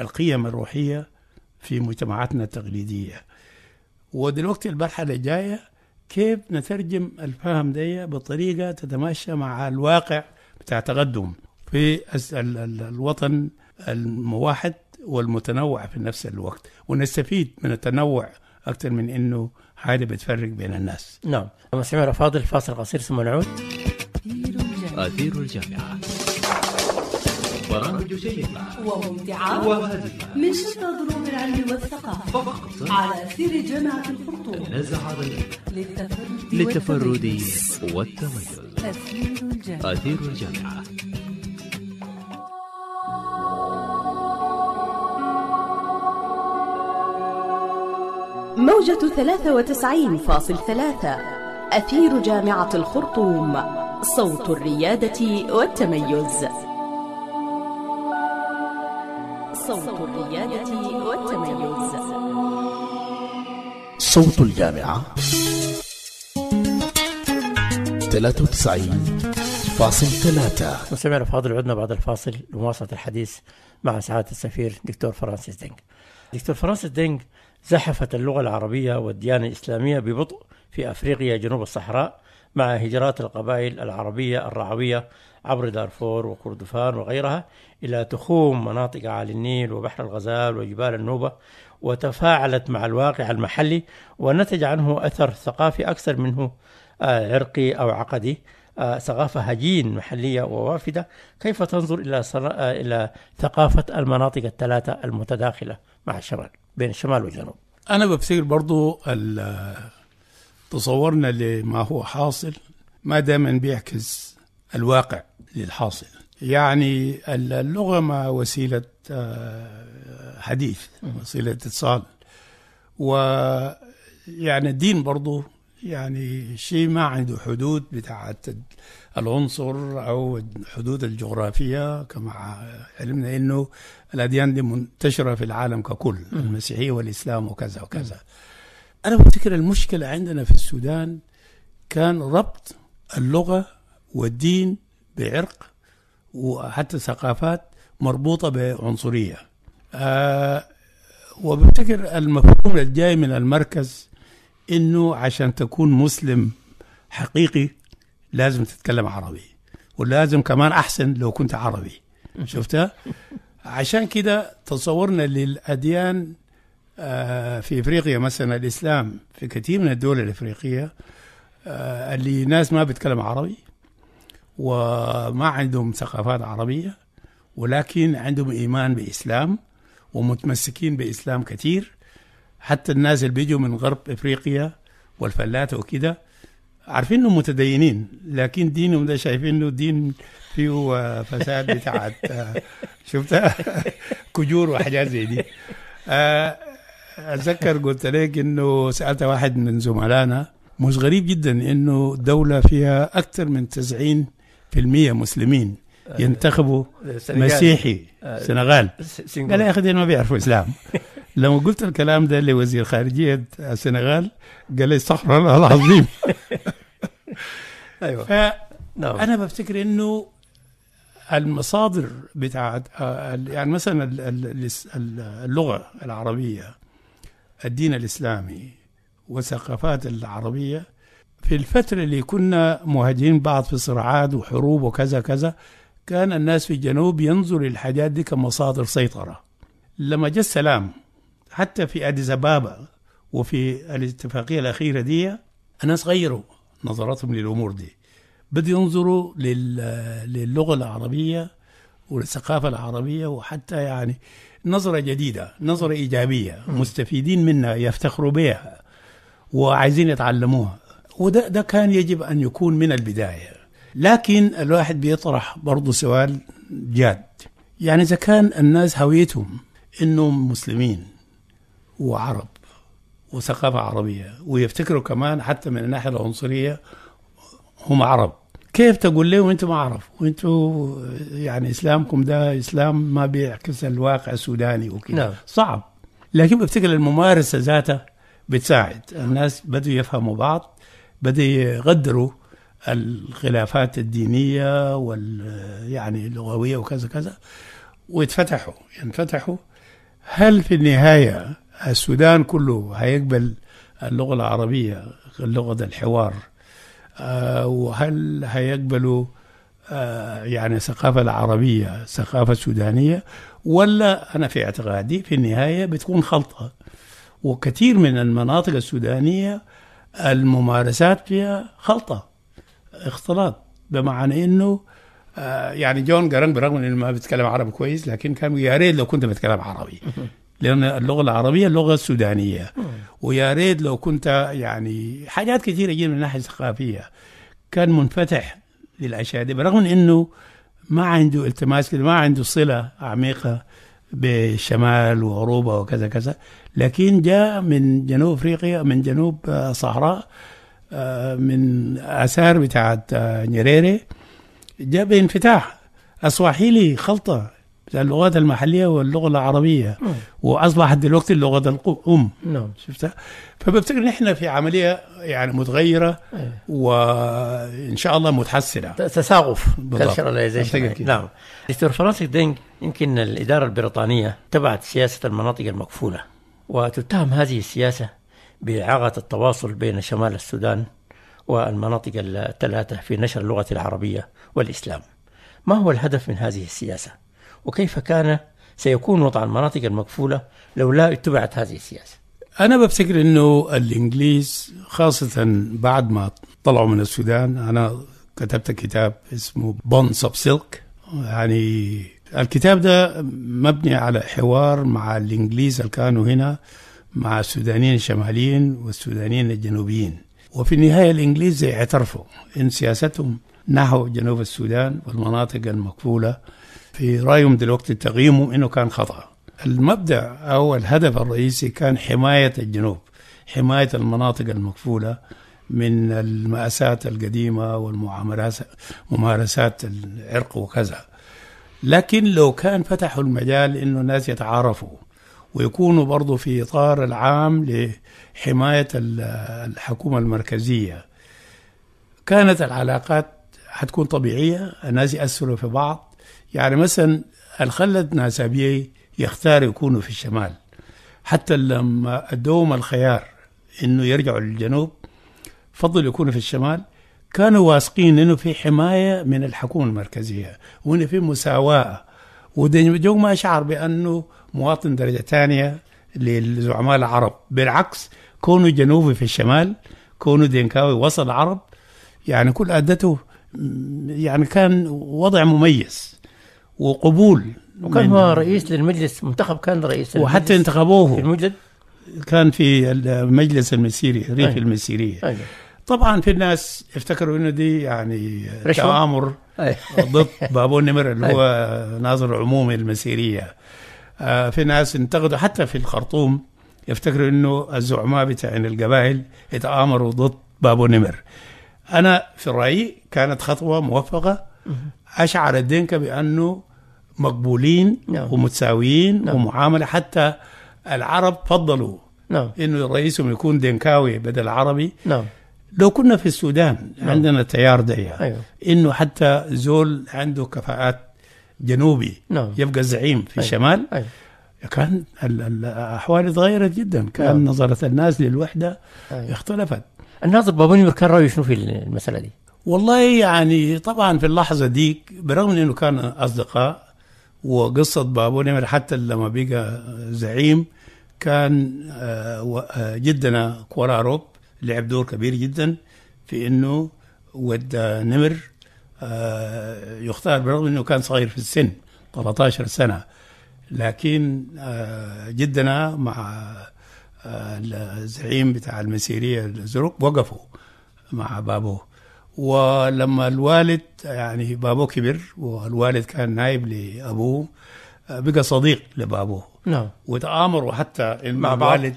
القيم الروحية في مجتمعاتنا التقليدية ودلوقتي المرحلة الجاية كيف نترجم الفهم ده بطريقة تتماشى مع الواقع بتاع تقدم في الوطن الموحد والمتنوع في نفس الوقت ونستفيد من التنوع أكثر من أنه حاجة بتفرق بين الناس نعم مستمعينا فاضل فاصل قصير ثم نعود أثير الجامعة برامج شيقة وممتعة وهادفة من شتى ظروف العلم والثقافة فقط على أثير جامعة الخرطوم نزع للتفرد للتفرد والتميز أثير الجامعة, أثير الجامعة. موجة 93.3 أثير جامعة الخرطوم صوت الريادة والتميز صوت الريادة والتميز صوت الجامعة 93.3 مستمعنا الفاضل عدنا بعد الفاصل لمواصلة الحديث مع سعادة السفير دكتور فرانسيس دينج دكتور فرانسيس دينج زحفت اللغة العربية والديانة الإسلامية ببطء في أفريقيا جنوب الصحراء مع هجرات القبائل العربية الرعوية عبر دارفور وكردفان وغيرها إلى تخوم مناطق عالي النيل وبحر الغزال وجبال النوبة وتفاعلت مع الواقع المحلي ونتج عنه أثر ثقافي أكثر منه آه، عرقي أو عقدي آه، ثقافة هجين محلية ووافدة كيف تنظر إلى آه، إلى ثقافة المناطق الثلاثة المتداخلة مع الشمال بين الشمال والجنوب أنا بفتكر برضو تصورنا لما هو حاصل ما دائما بيعكس الواقع للحاصل يعني اللغة ما وسيلة آه، حديث وسيلة اتصال ويعني الدين برضه يعني شيء ما عنده حدود بتاعت العنصر أو الحدود الجغرافية كما علمنا أنه الأديان دي منتشرة في العالم ككل المسيحية والإسلام وكذا وكذا أنا بفتكر المشكلة عندنا في السودان كان ربط اللغة والدين بعرق وحتى ثقافات مربوطة بعنصرية أه وبفتكر المفهوم الجاي من المركز انه عشان تكون مسلم حقيقي لازم تتكلم عربي ولازم كمان أحسن لو كنت عربي شفتها؟ عشان كده تصورنا للأديان آه، في افريقيا مثلا الاسلام في كثير من الدول الافريقيه آه، اللي ناس ما بتكلم عربي وما عندهم ثقافات عربيه ولكن عندهم ايمان باسلام ومتمسكين باسلام كثير حتى الناس اللي بيجوا من غرب افريقيا والفلاته وكده عارفين انهم متدينين لكن دينهم ده شايفين انه دين فيه آه، فساد بتاعت آه، شفتها [laughs] كجور وحاجات زي دي آه، اتذكر قلت لك انه سالت واحد من زملائنا مش غريب جدا انه دوله فيها اكثر من 90% مسلمين ينتخبوا سنغال. مسيحي سنغال قال يا اخي ما بيعرفوا اسلام [laughs] لما قلت الكلام ده لوزير خارجيه السنغال قال لي استغفر الله العظيم [laughs] ايوه نعم. انا بفتكر انه المصادر بتاعت يعني مثلا اللغه العربيه الدين الاسلامي والثقافات العربيه في الفتره اللي كنا مهاجرين بعض في صراعات وحروب وكذا كذا كان الناس في الجنوب ينظر للحاجات دي كمصادر سيطره لما جاء السلام حتى في اديس ابابا وفي الاتفاقيه الاخيره دي الناس غيروا نظراتهم للأمور دي بدوا ينظروا للغة العربية والثقافة العربية وحتى يعني نظرة جديدة نظرة إيجابية مستفيدين منها يفتخروا بها وعايزين يتعلموها وده ده كان يجب أن يكون من البداية لكن الواحد بيطرح برضه سؤال جاد يعني إذا كان الناس هويتهم إنهم مسلمين وعرب وثقافة عربية ويفتكروا كمان حتى من الناحية العنصرية هم عرب كيف تقول لهم انتم عرب وانتم يعني اسلامكم ده اسلام ما بيعكس الواقع السوداني وكذا نعم. صعب لكن بفتكر الممارسه ذاتها بتساعد الناس بدوا يفهموا بعض بدوا يقدروا الخلافات الدينيه وال يعني اللغويه وكذا كذا ويتفتحوا ينفتحوا يعني هل في النهايه السودان كله هيقبل اللغة العربية لغة الحوار آه، وهل هيقبلوا آه، يعني ثقافة العربية ثقافة سودانية ولا أنا في اعتقادي في النهاية بتكون خلطة وكثير من المناطق السودانية الممارسات فيها خلطة اختلاط بمعنى انه آه، يعني جون جرانج برغم انه ما بيتكلم عربي كويس لكن كان يا ريت لو كنت بتكلم عربي [laughs] لأن اللغة العربية اللغة السودانية آه. ويا ريت لو كنت يعني حاجات كثيرة جدا من الناحية الثقافية كان منفتح للاشياء دي برغم أنه ما عنده التماس ما عنده صلة عميقة بالشمال وأوروبا وكذا كذا لكن جاء من جنوب أفريقيا من جنوب آه، صحراء آه، من آثار بتاعت نيريري جاء بانفتاح اسواحيلي خلطة اللغات المحليه واللغه العربيه نعم. واصبحت دلوقتي اللغه الام نعم شفتها فبفتكر نحن في عمليه يعني متغيره وان شاء الله متحسنه تساقف نعم دكتور فرانسيس دينج يمكن الاداره البريطانيه تبعت سياسه المناطق المقفوله وتتهم هذه السياسه باعاقه التواصل بين شمال السودان والمناطق الثلاثه في نشر اللغه العربيه والاسلام ما هو الهدف من هذه السياسه؟ وكيف كان سيكون وضع المناطق المكفولة لو لا اتبعت هذه السياسة أنا بفتكر أنه الإنجليز خاصة بعد ما طلعوا من السودان أنا كتبت كتاب اسمه بونس اوف سيلك يعني الكتاب ده مبني على حوار مع الإنجليز اللي كانوا هنا مع السودانيين الشماليين والسودانيين الجنوبيين وفي النهاية الإنجليز اعترفوا إن سياستهم نحو جنوب السودان والمناطق المقفولة في رايهم دلوقتي تقييمهم انه كان خطا المبدا او الهدف الرئيسي كان حمايه الجنوب حمايه المناطق المكفوله من المأسات القديمة والممارسات العرق وكذا لكن لو كان فتحوا المجال انه الناس يتعارفوا ويكونوا برضو في إطار العام لحماية الحكومة المركزية كانت العلاقات حتكون طبيعية الناس يأثروا في بعض يعني مثلا الخلد ناس يختار يكونوا في الشمال حتى لما أدوهم الخيار إنه يرجعوا للجنوب فضلوا يكونوا في الشمال كانوا واثقين إنه في حماية من الحكومة المركزية وإنه في مساواة ودنجوم ما شعر بأنه مواطن درجة ثانية للزعماء العرب بالعكس كونه جنوبي في الشمال كونه دينكاوي وسط العرب يعني كل أدته يعني كان وضع مميز وقبول وكان هو رئيس للمجلس منتخب كان رئيس وحتى انتخبوه في المجلس كان في المجلس المسيري ريف أيه. المسيريه أيه. طبعا في الناس افتكروا انه دي يعني رشوة. تآمر أيه. ضد بابو نمر اللي هو أيه. ناظر عموم المسيريه آه في ناس انتقدوا حتى في الخرطوم يفتكروا انه الزعماء بتاعين القبائل يتآمروا ضد بابو نمر انا في رايي كانت خطوه موفقه اشعر الدينكا بانه مقبولين نعم. ومتساويين نعم. ومعامله حتى العرب فضلوا نعم. انه رئيسهم يكون دنكاوي بدل عربي نعم. لو كنا في السودان نعم. عندنا تيار ده يعني أيوه. انه حتى زول عنده كفاءات جنوبي نعم. يبقى زعيم في أيوه. الشمال أيوه. كان الاحوال تغيرت جدا كان نعم. نظره الناس للوحده أيه. اختلفت الناظر بابونيور كان رايه شنو في المساله دي؟ والله يعني طبعا في اللحظه دي برغم انه كان اصدقاء وقصة بابو نمر حتى لما بقى زعيم كان آه، آه، جدنا كوراروب لعب دور كبير جدا في انه ود نمر آه، يختار برغم انه كان صغير في السن 13 سنه لكن جدنا مع الزعيم بتاع المسيريه الزرق وقفوا مع بابوه ولما الوالد يعني بابو كبر والوالد كان نائب لابوه بقى صديق لبابوه نعم وتآمروا حتى مع الوالد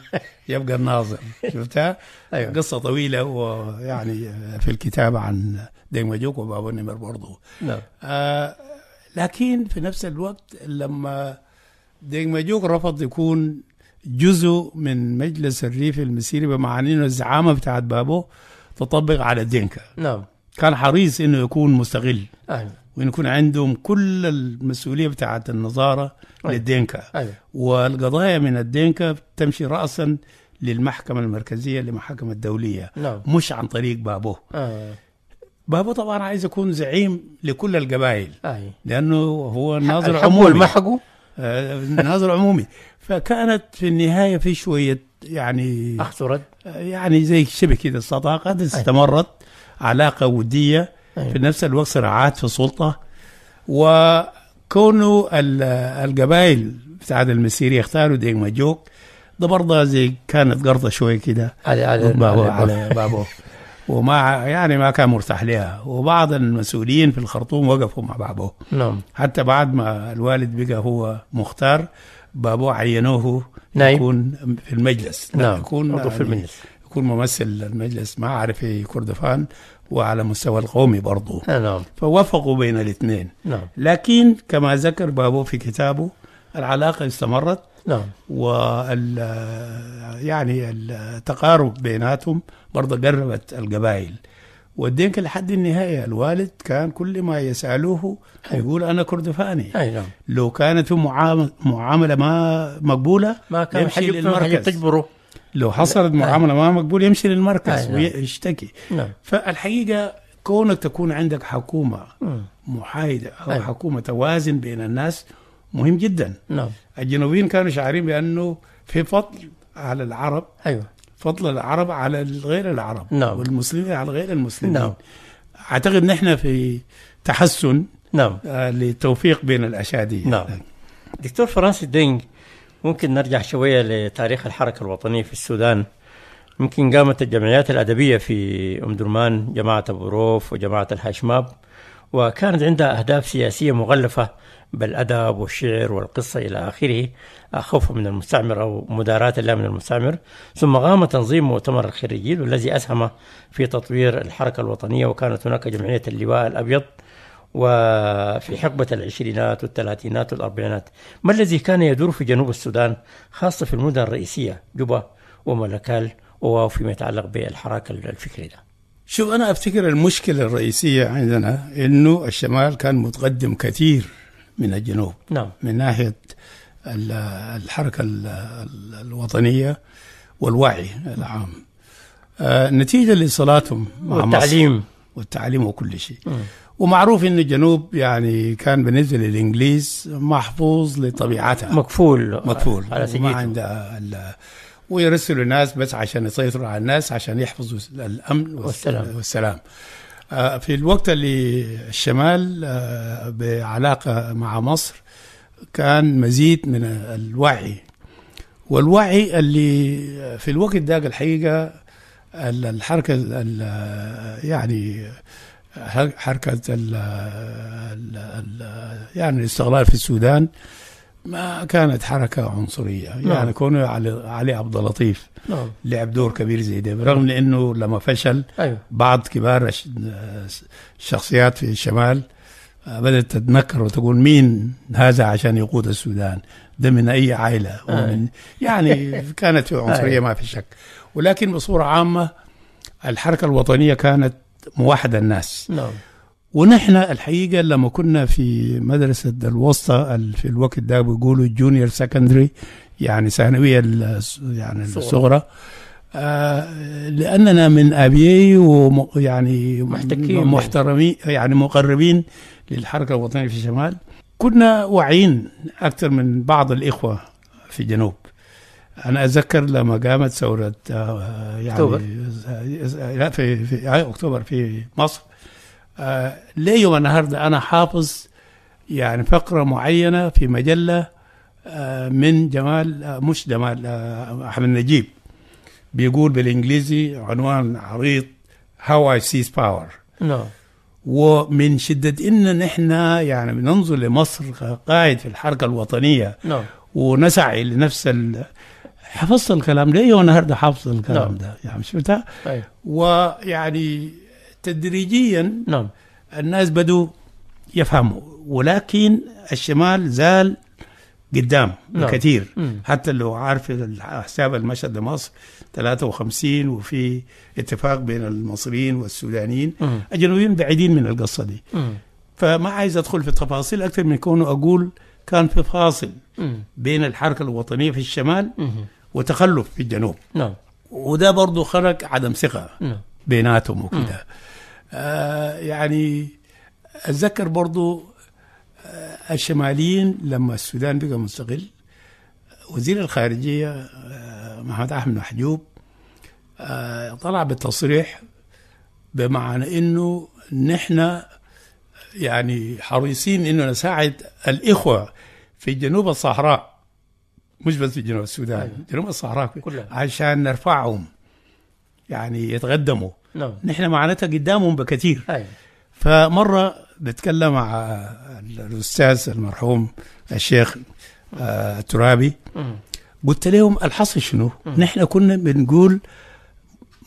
يبقى الناظر [laughs] شفتها؟ أيوة. قصه طويله ويعني في الكتاب عن ديمجوك وبابو النمر برضه نعم آه لكن في نفس الوقت لما ديمجوك رفض يكون جزء من مجلس الريف المسيري بمعنى انه الزعامه بتاعت بابوه تطبق على الدينكا نعم كان حريص انه يكون مستغل ايوه وان يكون عندهم كل المسؤوليه بتاعه النظاره أيوة. للدينكا أيوة. والقضايا من الدينكا تمشي راسا للمحكمه المركزيه للمحاكم الدوليه نعم. مش عن طريق بابو أيوة. بابو طبعا عايز يكون زعيم لكل القبائل أيوة. لانه هو ناظر عمومي محقه آه، ناظر عمومي فكانت في النهايه في شويه يعني احترت يعني زي شبه كده الصداقة أيوة. استمرت علاقة ودية أيوة. في نفس الوقت صراعات في السلطة وكونوا القبائل بتاعت المسيري اختاروا ديك ماجوك ده برضه زي كانت قرضة شوية كده على على على بابو وما يعني ما كان مرتاح لها وبعض المسؤولين في الخرطوم وقفوا مع بابو نعم حتى بعد ما الوالد بقى هو مختار بابو عينوه نعم. يكون في المجلس نعم يكون عضو في يعني المجلس يكون ممثل المجلس ما عارف كردفان وعلى مستوى القومي برضه آه، نعم فوافقوا بين الاثنين نعم لكن كما ذكر بابو في كتابه العلاقه استمرت نعم وال يعني التقارب بيناتهم برضه قربت القبائل ودينك لحد النهاية الوالد كان كل ما يسألوه يقول أنا كردفاني أي نعم. لو كانت في معاملة ما مقبولة ما كان يمشي للمركز تجبره لو حصلت معاملة ما مقبولة يمشي للمركز نعم. ويشتكي نعم. فالحقيقة كونك تكون عندك حكومة محايدة أو أي. حكومة توازن بين الناس مهم جدا نعم. الجنوبيين كانوا شعارين بأنه في فضل على العرب أيوة. فضل العرب على غير العرب نعم. والمسلمين على غير المسلمين نعم. اعتقد ان احنا في تحسن نعم آه، لتوفيق للتوفيق بين الاشاديه نعم دكتور فرانسي دينج ممكن نرجع شويه لتاريخ الحركه الوطنيه في السودان يمكن قامت الجمعيات الادبيه في ام درمان جماعه ابو روف وجماعه الحشماب وكانت عندها أهداف سياسية مغلفة بالأدب والشعر والقصة إلى آخره خوفا من المستعمر أو مداراة الله من المستعمر ثم قام تنظيم مؤتمر الخريجين والذي أسهم في تطوير الحركة الوطنية وكانت هناك جمعية اللواء الأبيض وفي حقبة العشرينات والثلاثينات والأربعينات ما الذي كان يدور في جنوب السودان خاصة في المدن الرئيسية جوبا وملكال وفيما يتعلق بالحراك الفكري ده شوف أنا أفتكر المشكلة الرئيسية عندنا إنه الشمال كان متقدم كثير من الجنوب نعم. من ناحية الحركة الوطنية والوعي العام آه، نتيجة لصلاتهم مع والتعليم مصر والتعليم وكل شيء م. ومعروف ان الجنوب يعني كان بالنسبه للانجليز محفوظ لطبيعتها مكفول مكفول على سجيته. عندها ويرسلوا ناس بس عشان يسيطروا على الناس عشان يحفظوا الامن والسلام, والسلام. آه، في الوقت اللي الشمال آه، بعلاقه مع مصر كان مزيد من الوعي والوعي اللي في الوقت ذاك الحقيقه الحركه يعني حركه الـ الـ يعني الاستغلال في السودان ما كانت حركة عنصرية نعم. يعني كونه علي, علي عبد اللطيف نعم. لعب دور كبير زي ده برغم أنه لما فشل أيوه. بعض كبار الشخصيات في الشمال آه، بدأت تتنكر وتقول مين هذا عشان يقود السودان ده من أي عائلة ومن أيوه. يعني [laughs] كانت في عنصرية أيوه. ما في شك ولكن بصورة عامة الحركة الوطنية كانت موحدة الناس نعم. ونحن الحقيقة لما كنا في مدرسة الوسطى في الوقت ده بيقولوا جونيور سكندري يعني ثانوية يعني الصغرى آه لأننا من أبيي ويعني محترمين يعني مقربين للحركة الوطنية في الشمال كنا واعيين أكثر من بعض الإخوة في الجنوب انا اتذكر لما قامت ثوره آه، يعني اكتوبر لا في, في آه، اكتوبر في مصر آه، ليه ليه والنهارده انا حافظ يعني فقره معينه في مجله آه من جمال آه مش جمال آه، احمد نجيب بيقول بالانجليزي عنوان عريض هاو اي سيز باور ومن شدة إن نحن يعني بننظر لمصر قاعد في الحركة الوطنية no. نعم. ونسعى لنفس حفظت الكلام ليه والنهارده حافظ الكلام no. نعم. ده يعني شفتها أيوة. ويعني تدريجيا نعم الناس بدوا يفهموا ولكن الشمال زال قدام نعم. كثير مم. حتى لو عارف حساب المشهد لمصر 53 وفي اتفاق بين المصريين والسودانيين مم. الجنوبيين بعيدين من القصه دي مم. فما عايز ادخل في التفاصيل اكثر من كونه اقول كان في فاصل مم. بين الحركه الوطنيه في الشمال مم. وتخلف في الجنوب نعم. وده برضه خلق عدم ثقه نعم. بيناتهم وكده آه، يعني أتذكر برضو آه، الشماليين لما السودان بقى مستقل وزير الخارجية آه، محمد أحمد محجوب طلع بتصريح بمعنى انه نحن يعني حريصين انه نساعد الاخوه في جنوب الصحراء مش بس في جنوب السودان أيوة. جنوب الصحراء كلها عشان نرفعهم يعني يتقدموا نعم نحن معناتها قدامهم بكثير فمرة بتكلم مع الأستاذ المرحوم الشيخ آه، الترابي قلت لهم الحصل شنو؟ نحن كنا بنقول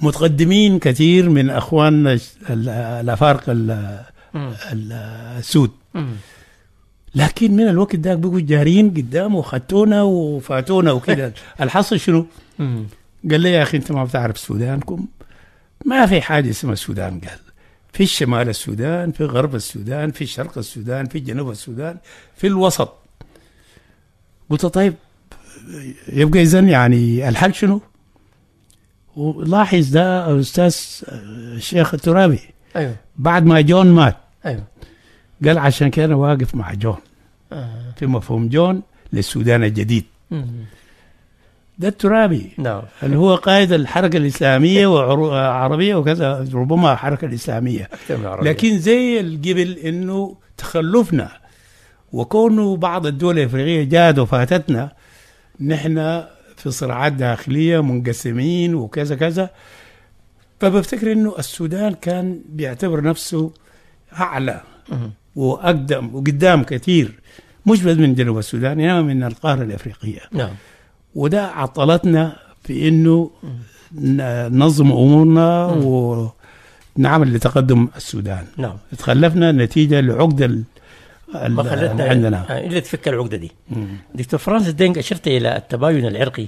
متقدمين كثير من اخواننا الافارقه السود لكن من الوقت ده بقوا جارين قدام وخدتونا وفاتونا وكده [laughs] الحصل شنو؟ قال لي يا اخي انت ما بتعرف سودانكم ما في حاجة اسمها السودان قال في الشمال السودان في غرب السودان في شرق السودان في جنوب السودان في الوسط قلت طيب يبقى إذا يعني الحل شنو؟ ولاحظ ده أستاذ الشيخ الترابي أيوه. بعد ما جون مات أيوه. قال عشان كان واقف مع جون آه. في مفهوم جون للسودان الجديد مم. ده الترابي نعم اللي هو قائد الحركة الإسلامية وعربية وكذا ربما الحركة الإسلامية لكن زي الجبل إنه تخلفنا وكونه بعض الدول الإفريقية جاد وفاتتنا نحن في صراعات داخلية منقسمين وكذا كذا فبفتكر إنه السودان كان بيعتبر نفسه أعلى وأقدم وقدام كثير مش بس من جنوب السودان إنما من القارة الإفريقية نعم وده عطلتنا في انه ننظم امورنا ونعمل لتقدم السودان نعم تخلفنا نتيجه لعقده ما خلتنا عندنا يعني الا تفك العقده دي مم. دكتور فرانس دينك اشرت الى التباين العرقي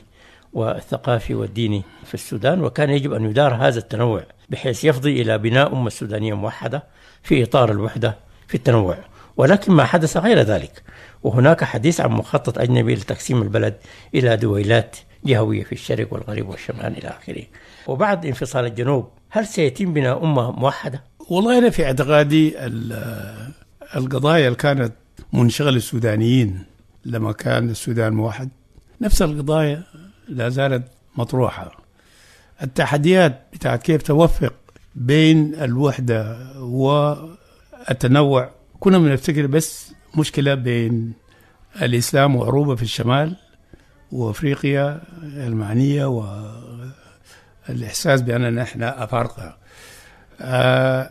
والثقافي والديني في السودان وكان يجب ان يدار هذا التنوع بحيث يفضي الى بناء امه سودانيه موحده في اطار الوحده في التنوع ولكن ما حدث غير ذلك وهناك حديث عن مخطط أجنبي لتقسيم البلد إلى دويلات جهوية في الشرق والغرب والشمال إلى آخره وبعد انفصال الجنوب هل سيتم بناء أمة موحدة؟ والله أنا في اعتقادي القضايا اللي كانت منشغلة السودانيين لما كان السودان موحد نفس القضايا لا زالت مطروحة التحديات بتاعت كيف توفق بين الوحدة والتنوع كنا بنفتكر بس مشكلة بين الإسلام وعروبة في الشمال وأفريقيا المعنية والإحساس بأننا إحنا أفارقة آه،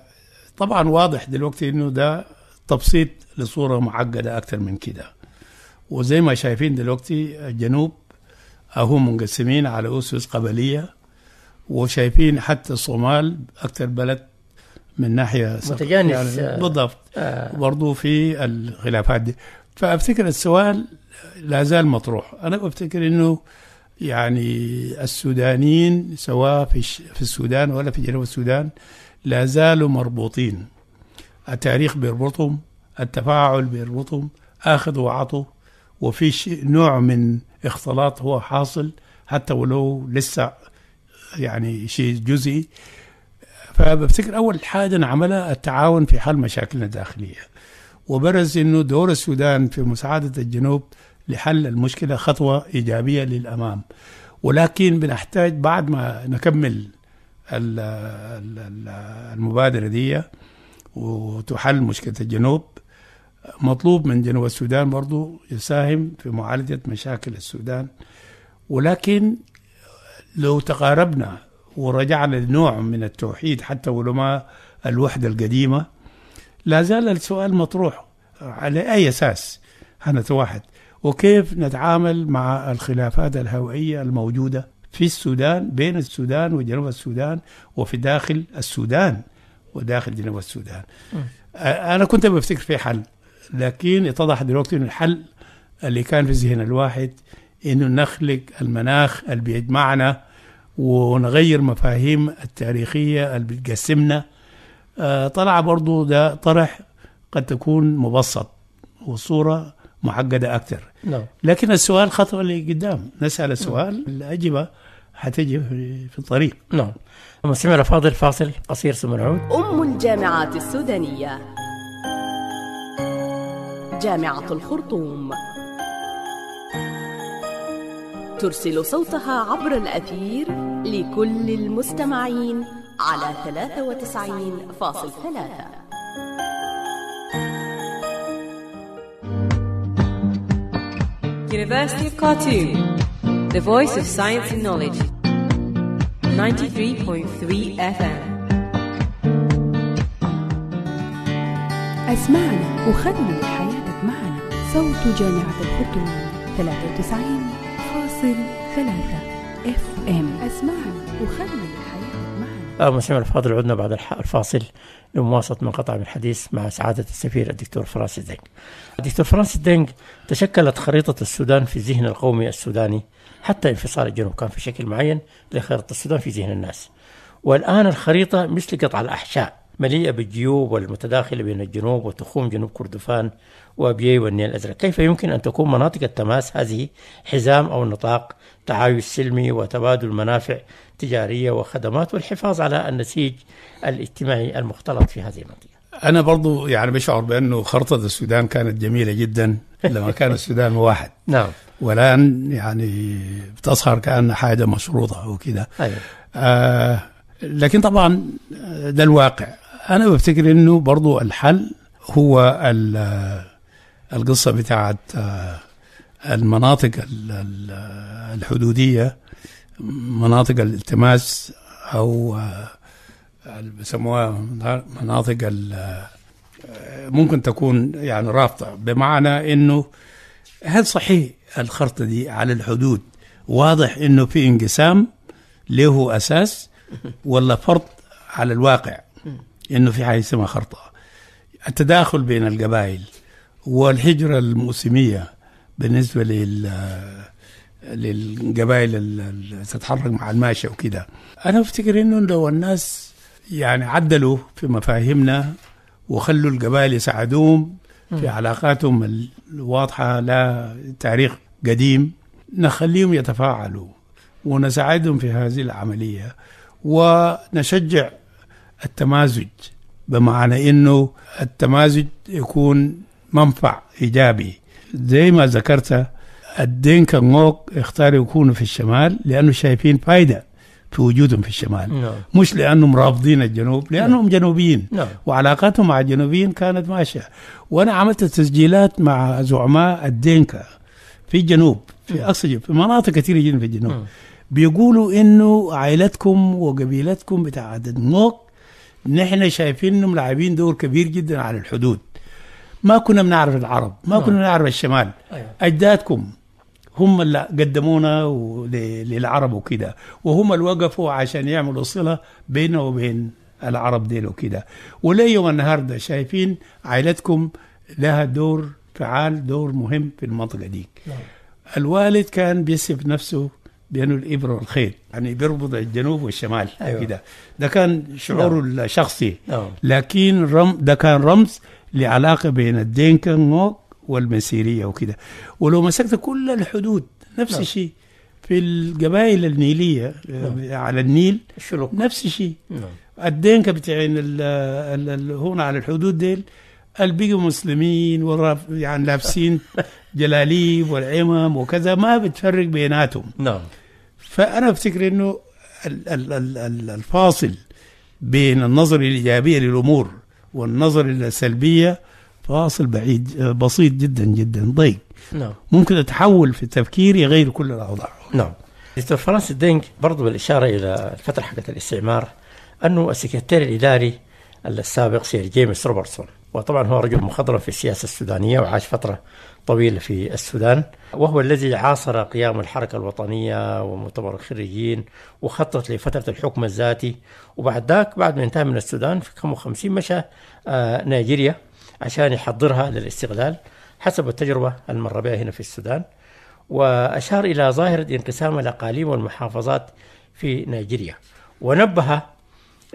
طبعا واضح دلوقتي انه ده تبسيط لصوره معقده اكثر من كده وزي ما شايفين دلوقتي الجنوب هم منقسمين على اسس قبليه وشايفين حتى الصومال اكثر بلد من ناحيه متجانس يعني بالضبط آه. برضو في الخلافات دي فافتكر السؤال لا زال مطروح انا افتكر انه يعني السودانيين سواء في في السودان ولا في جنوب السودان لا زالوا مربوطين التاريخ بيربطهم التفاعل بيربطهم اخذ وعطوا وفي نوع من اختلاط هو حاصل حتى ولو لسه يعني شيء جزئي فبفتكر اول حاجه نعملها التعاون في حل مشاكلنا الداخليه وبرز انه دور السودان في مساعده الجنوب لحل المشكله خطوه ايجابيه للامام ولكن بنحتاج بعد ما نكمل المبادره دي وتحل مشكله الجنوب مطلوب من جنوب السودان برضو يساهم في معالجه مشاكل السودان ولكن لو تقاربنا ورجع لنوع من التوحيد حتى علماء الوحدة القديمة لا زال السؤال مطروح على أي أساس هنتوحد وكيف نتعامل مع الخلافات الهوائية الموجودة في السودان بين السودان وجنوب السودان وفي داخل السودان وداخل جنوب السودان م. أنا كنت بفتكر في حل لكن اتضح دلوقتي أن الحل اللي كان في ذهن الواحد انه نخلق المناخ اللي بيجمعنا ونغير مفاهيم التاريخية اللي بتقسمنا آه، طلع برضو ده طرح قد تكون مبسط وصورة معقدة أكثر نعم. لكن السؤال خطوة لقدام نسأل نعم. السؤال الأجبة حتجي في الطريق نعم مستمع فاضل فاصل قصير ثم نعود أم الجامعات السودانية جامعة الخرطوم ترسل صوتها عبر الأثير لكل المستمعين على 93.3 University of Khartoum, the voice of science and knowledge. 93.3 FM. اسمعنا وخدم حياتك معنا صوت جامعة الخرطوم 93 فاصل ثلاثة اف ام اسمعنا وخلي الحياة معنا. آه مسلم الفاضل عدنا بعد الفاصل لمواصلة قطع من الحديث مع سعادة السفير الدكتور فرانس دينج. الدكتور فرانس دينج تشكلت خريطة السودان في الذهن القومي السوداني حتى انفصال الجنوب كان في شكل معين لخريطة السودان في ذهن الناس. والآن الخريطة مثل قطع الأحشاء مليئة بالجيوب والمتداخلة بين الجنوب وتخوم جنوب كردفان وأبيي والنيل الأزرق كيف يمكن أن تكون مناطق التماس هذه حزام أو نطاق تعايش سلمي وتبادل منافع تجارية وخدمات والحفاظ على النسيج الاجتماعي المختلط في هذه المنطقة أنا برضو يعني بشعر بأنه خرطة السودان كانت جميلة جدا لما كان [laughs] السودان واحد نعم والآن يعني بتظهر كأن حاجة مشروطة وكده أيوة. آه لكن طبعا ده الواقع انا بفتكر انه برضو الحل هو القصه بتاعت آه، المناطق الحدوديه مناطق الالتماس او آه، بيسموها مناطق آه، ممكن تكون يعني رابطه بمعنى انه هل صحيح الخرطه دي على الحدود واضح انه في انقسام له اساس ولا فرض على الواقع انه في حاجه اسمها خرطه التداخل بين القبائل والهجره الموسميه بالنسبه لل للقبائل اللي تتحرك مع الماشيه وكده انا افتكر انه لو الناس يعني عدلوا في مفاهيمنا وخلوا القبائل يساعدوهم في علاقاتهم الواضحه لا تاريخ قديم نخليهم يتفاعلوا ونساعدهم في هذه العمليه ونشجع التمازج بمعنى انه التمازج يكون منفع ايجابي زي ما ذكرت الدين كنوك اختاروا يكونوا في الشمال لانه شايفين فايده في وجودهم في الشمال no. نعم. مش لانهم رافضين الجنوب لانهم no. نعم. جنوبيين no. نعم. وعلاقاتهم مع الجنوبيين كانت ماشيه وانا عملت تسجيلات مع زعماء الدينكا في الجنوب في no. اقصى في مناطق كثيره جدا في الجنوب no. بيقولوا انه عائلتكم وقبيلتكم بتاعت النوق نحن شايفين انهم لاعبين دور كبير جدا على الحدود ما كنا بنعرف العرب ما كنا نعم. بنعرف الشمال أيوة. اجدادكم هم اللي قدمونا للعرب وكده وهم اللي وقفوا عشان يعملوا صله بيننا وبين العرب ديل وكده وليوم النهارده شايفين عائلتكم لها دور فعال دور مهم في المنطقه دي نعم. الوالد كان بيصف نفسه بانه الابره والخيط يعني بيربط الجنوب والشمال أيوة. كده ده كان شعوره نعم. الشخصي نعم. لكن رم ده كان رمز لعلاقه بين الدينكنغ والمسيريه وكده ولو مسكت كل الحدود نفس نعم. الشيء في القبائل النيليه نعم. آه، على النيل الشلوك. نفس الشيء نعم. الدينكا بتاعين هون على الحدود ديل البقوا مسلمين يعني لابسين [laughs] جلاليب والعمم وكذا ما بتفرق بيناتهم نعم فأنا أفتكر أنه الفاصل بين النظر الإيجابية للأمور والنظر السلبية فاصل بعيد بسيط جدا جدا ضيق طيب. نعم ممكن تحول في التفكير يغير كل الأوضاع نعم دكتور فرانس دينك برضو بالإشارة إلى الفترة حقت الاستعمار أنه السكرتير الإداري السابق سير جيمس روبرتسون وطبعا هو رجل مخضرم في السياسة السودانية وعاش فترة طويل في السودان وهو الذي عاصر قيام الحركة الوطنية ومؤتمر الخريجين وخطط لفترة الحكم الذاتي وبعد ذاك بعد ما انتهى من السودان في 55 مشى نيجيريا عشان يحضرها للاستقلال حسب التجربة المر بها هنا في السودان وأشار إلى ظاهرة انقسام الأقاليم والمحافظات في نيجيريا ونبه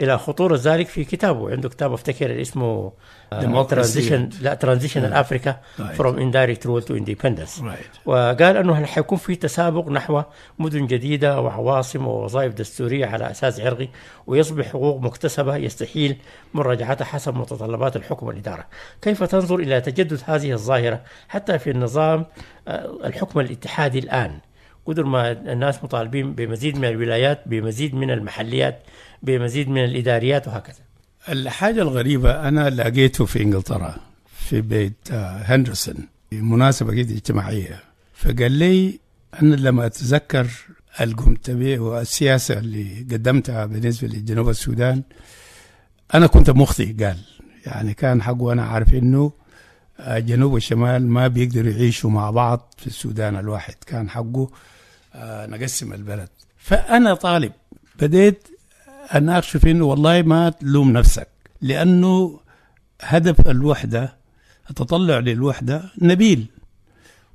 الى خطوره ذلك في كتابه عنده كتاب افتكر اسمه ترانزيشن آه، لا ترانزيشن افريكا فروم اندايركت رول تو اندبندنس وقال انه حيكون في تسابق نحو مدن جديده وعواصم ووظائف دستوريه على اساس عرقي ويصبح حقوق مكتسبه يستحيل مراجعتها حسب متطلبات الحكم والاداره. كيف تنظر الى تجدد هذه الظاهره حتى في النظام آه، الحكم الاتحادي الان قدر ما الناس مطالبين بمزيد من الولايات بمزيد من المحليات بمزيد من الإداريات وهكذا الحاجة الغريبة أنا لقيته في إنجلترا في بيت آه، هندرسون مناسبة كده اجتماعية فقال لي أنا لما أتذكر به والسياسة اللي قدمتها بالنسبة لجنوب السودان أنا كنت مخطئ قال يعني كان حقه أنا عارف إنه آه، جنوب وشمال ما بيقدروا يعيشوا مع بعض في السودان الواحد كان حقه آه، نقسم البلد فأنا طالب بديت أناقش في أنه والله ما تلوم نفسك لأنه هدف الوحدة التطلع للوحدة نبيل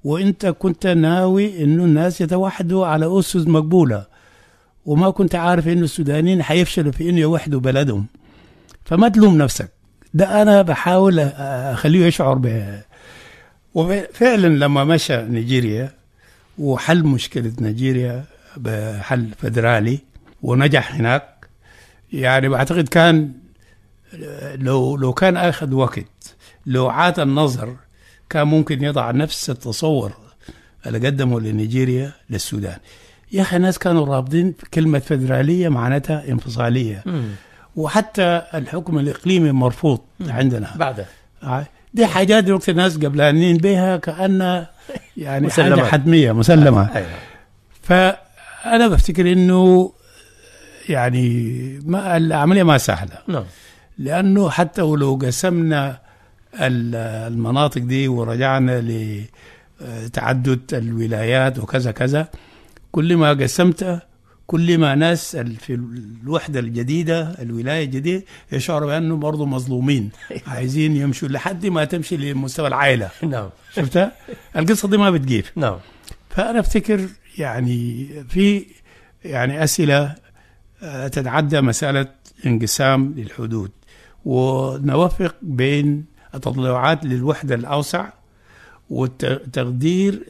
وانت كنت ناوي انه الناس يتوحدوا على اسس مقبوله وما كنت عارف انه السودانيين حيفشلوا في انه يوحدوا بلدهم فما تلوم نفسك ده انا بحاول اخليه يشعر به وفعلا لما مشى نيجيريا وحل مشكلة نيجيريا بحل فدرالي ونجح هناك يعني بعتقد كان لو لو كان اخذ وقت لو عاد النظر كان ممكن يضع نفس التصور اللي قدمه لنيجيريا للسودان يا اخي الناس كانوا رابطين كلمه فدراليه معناتها انفصاليه وحتى الحكم الاقليمي مرفوض عندنا بعده آه، دي حاجات وقت الناس قبلانين بها كأنها يعني مسلمة. حاجة حتمية مسلمة آه، أيوة. فأنا بفتكر إنه يعني ما العملية ما سهلة نعم. لأنه حتى ولو قسمنا المناطق دي ورجعنا لتعدد آه، الولايات وكذا كذا كل ما قسمتها كل ما ناس في الوحدة الجديدة الولاية الجديدة يشعروا بأنه برضه مظلومين [laughs] عايزين يمشوا لحد ما تمشي لمستوى العائلة نعم [laughs] شفتها؟ القصة دي ما بتجيب نعم فأنا أفتكر يعني في يعني أسئلة آه، تتعدى مسألة انقسام للحدود ونوفق بين التطلعات للوحدة الأوسع والتقدير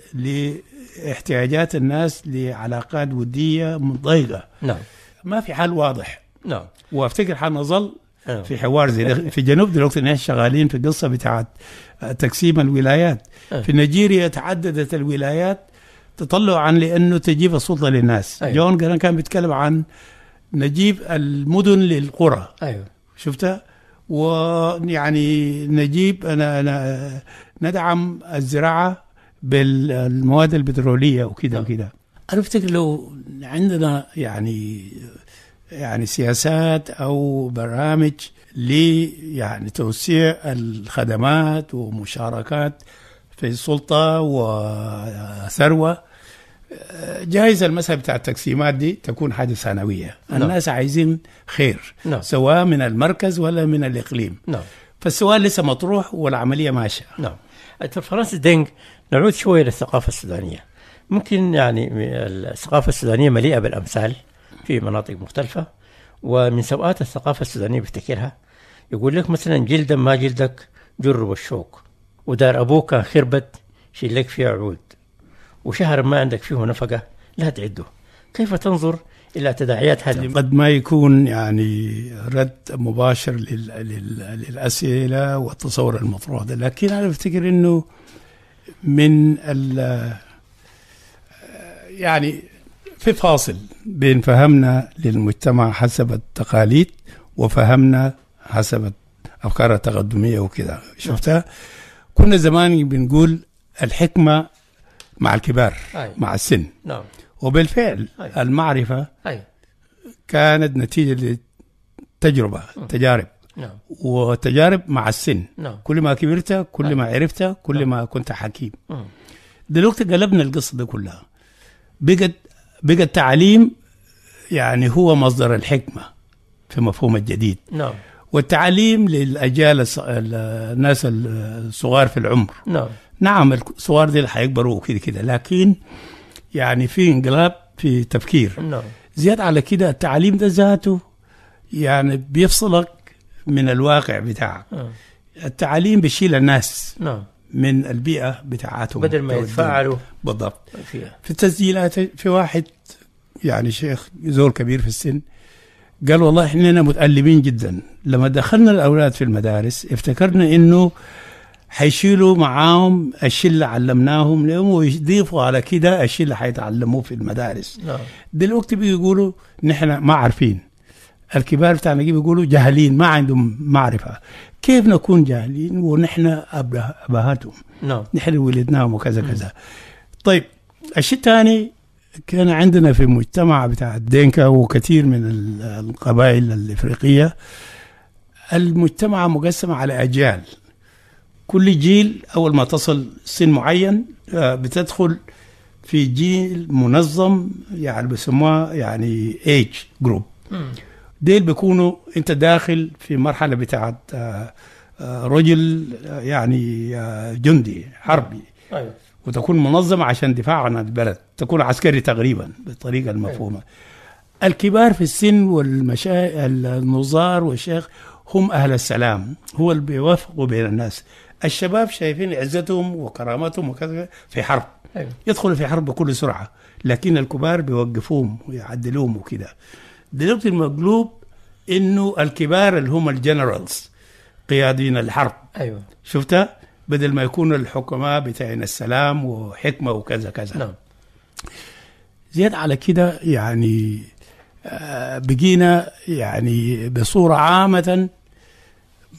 احتياجات الناس لعلاقات وديه مضيقه نعم ما في حل واضح نعم وافتكر حنظل نعم. في حوار زي في جنوب دلوقتي الناس شغالين في قصه بتاعت آه، تقسيم الولايات نعم. في نيجيريا تعددت الولايات تطلع عن لانه تجيب السلطه للناس أيوه. جون كان بيتكلم عن نجيب المدن للقرى ايوه شفتها ويعني نجيب أنا أنا آه، ندعم الزراعه بالمواد البتروليه وكده نعم. وكده انا افتكر لو عندنا يعني يعني سياسات او برامج ل يعني توسيع الخدمات ومشاركات في السلطة وثروه جائزة المسألة بتاع التقسيمات دي تكون حاجة ثانوية نعم. الناس لا. عايزين خير لا. نعم. سواء من المركز ولا من الإقليم نعم. فالسؤال لسه مطروح والعملية ماشية نعم فرانسيس دينج نعود شوية للثقافة السودانية ممكن يعني الثقافة السودانية مليئة بالأمثال في مناطق مختلفة ومن سوءات الثقافة السودانية بفتكرها يقول لك مثلا جلدا ما جلدك جر والشوك ودار أبوك كان خربت شيلك فيها عود وشهر ما عندك فيه نفقة لا تعده كيف تنظر إلى تداعيات هذا يعني قد ما يكون يعني رد مباشر للأسئلة والتصور المفروض لكن أنا أفتكر أنه من ال يعني في فاصل بين فهمنا للمجتمع حسب التقاليد وفهمنا حسب افكار التقدميه وكذا شفتها كنا زمان بنقول الحكمه مع الكبار أي. مع السن نعم وبالفعل أي. المعرفه أي. كانت نتيجه للتجربه م. تجارب نعم. وتجارب مع السن نعم. كل ما كبرت كل نعم. ما عرفت كل نعم. ما كنت حكيم نعم. دلوقتي قلبنا القصة دي كلها بقت بقى التعليم يعني هو مصدر الحكمة في مفهوم الجديد نعم والتعليم للأجيال الناس الصغار في العمر نعم نعم الصغار دي هيكبروا كده كده لكن يعني في انقلاب في تفكير نعم زيادة على كده التعليم ده ذاته يعني بيفصلك من الواقع بتاعك آه. التعليم بيشيل الناس نعم من البيئة بتاعتهم بدل ما يتفاعلوا بالضبط في التسجيلات في واحد يعني شيخ زول كبير في السن قال والله احنا متألمين جدا لما دخلنا الأولاد في المدارس افتكرنا انه حيشيلوا معاهم الشيء اللي علمناهم لهم ويضيفوا على كده الشيء اللي حيتعلموه في المدارس نعم. دلوقتي بيقولوا نحن ما عارفين الكبار بتاع نجيب يقولوا جاهلين ما عندهم معرفه كيف نكون جاهلين ونحن ابهاتهم no. نعم. نحن ولدناهم وكذا كذا طيب الشيء الثاني كان عندنا في المجتمع بتاع الدينكا وكثير من القبائل الافريقيه المجتمع مقسم على اجيال كل جيل اول ما تصل سن معين آه، بتدخل في جيل منظم يعني بسموه يعني ايج جروب ديل بيكونوا انت داخل في مرحله بتاعت آه، آه، رجل آه، يعني جندي حربي نعم. أيوة. وتكون منظمة عشان دفاع عن البلد تكون عسكري تقريبا بالطريقة أيوة. المفهومة أيوة. الكبار في السن والمشا... النظار والشيخ هم أهل السلام هو اللي بيوفقوا بين الناس الشباب شايفين عزتهم وكرامتهم وكذا في حرب أيوة. يدخلوا في حرب بكل سرعة لكن الكبار بيوقفوهم ويعدلوهم وكذا دلوقتي المقلوب انه الكبار اللي هم الجنرالز قيادين الحرب ايوه شفتها بدل ما يكون الحكماء بتاعين السلام وحكمه وكذا كذا نعم زياد على كده يعني آه، بقينا يعني بصوره عامه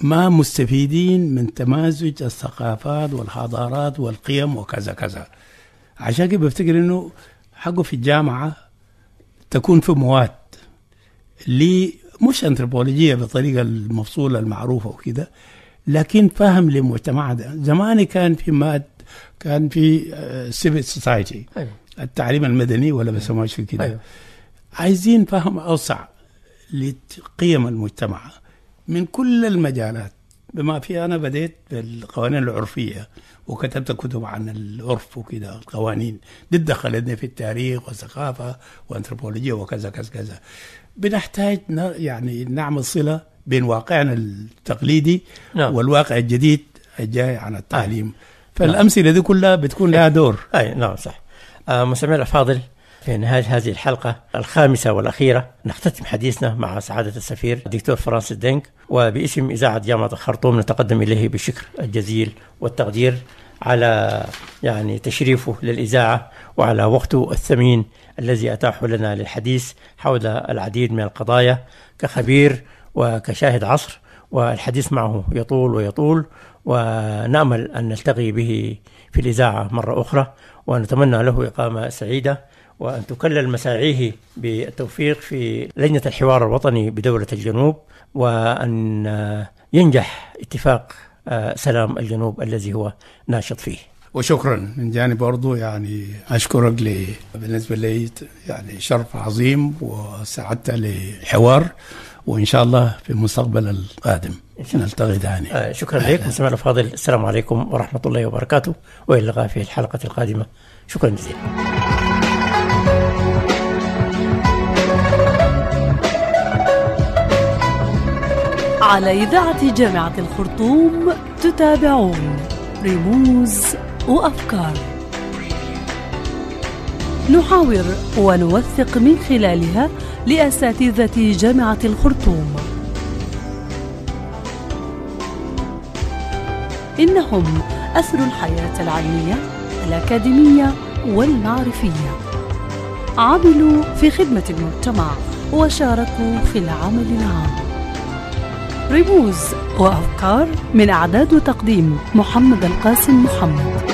ما مستفيدين من تمازج الثقافات والحضارات والقيم وكذا كذا عشان كده بفتكر انه حقه في الجامعه تكون في مواد مش انثروبولوجيه بالطريقه المفصوله المعروفه وكده لكن فهم للمجتمع ده زمان كان في ماد كان في سيفل آه، سوسايتي أيوة. التعليم المدني ولا ما أيوة. في كده أيوة. عايزين فهم اوسع لقيم المجتمع من كل المجالات بما في انا بديت بالقوانين العرفيه وكتبت كتب عن العرف وكذا القوانين دي دخلتني في التاريخ والثقافه وانثروبولوجيا وكذا كذا كذا بنحتاج يعني نعمل صلة بين واقعنا التقليدي نعم. والواقع الجديد الجاي عن التعليم آه. فالأمثلة نعم. دي كلها بتكون لها إيه. دور أي آه، نعم صح آه مستمعينا الأفاضل في نهاية هذه الحلقة الخامسة والأخيرة نختتم حديثنا مع سعادة السفير الدكتور فرانس دينك وباسم إذاعة جامعة الخرطوم نتقدم إليه بالشكر الجزيل والتقدير على يعني تشريفه للإذاعة وعلى وقته الثمين الذي أتاحه لنا للحديث حول العديد من القضايا كخبير وكشاهد عصر والحديث معه يطول ويطول ونامل أن نلتقي به في الإذاعة مرة أخرى ونتمنى له إقامة سعيدة وأن تكلل مساعيه بالتوفيق في لجنة الحوار الوطني بدولة الجنوب وأن ينجح اتفاق آه، سلام الجنوب الذي هو ناشط فيه وشكرا من جانب برضو يعني أشكرك لي بالنسبة لي يعني شرف عظيم وسعدت لحوار وإن شاء الله في المستقبل القادم نلتقي ثاني آه شكرا لك مستمعنا الفاضل السلام عليكم ورحمة الله وبركاته وإلى اللقاء في الحلقة القادمة شكرا جزيلا على إذاعة جامعة الخرطوم تتابعون رموز وأفكار نحاور ونوثق من خلالها لأساتذة جامعة الخرطوم إنهم اثر الحياة العلمية الأكاديمية والمعرفية عملوا في خدمة المجتمع وشاركوا في العمل العام رموز وأفكار من إعداد وتقديم محمد القاسم محمد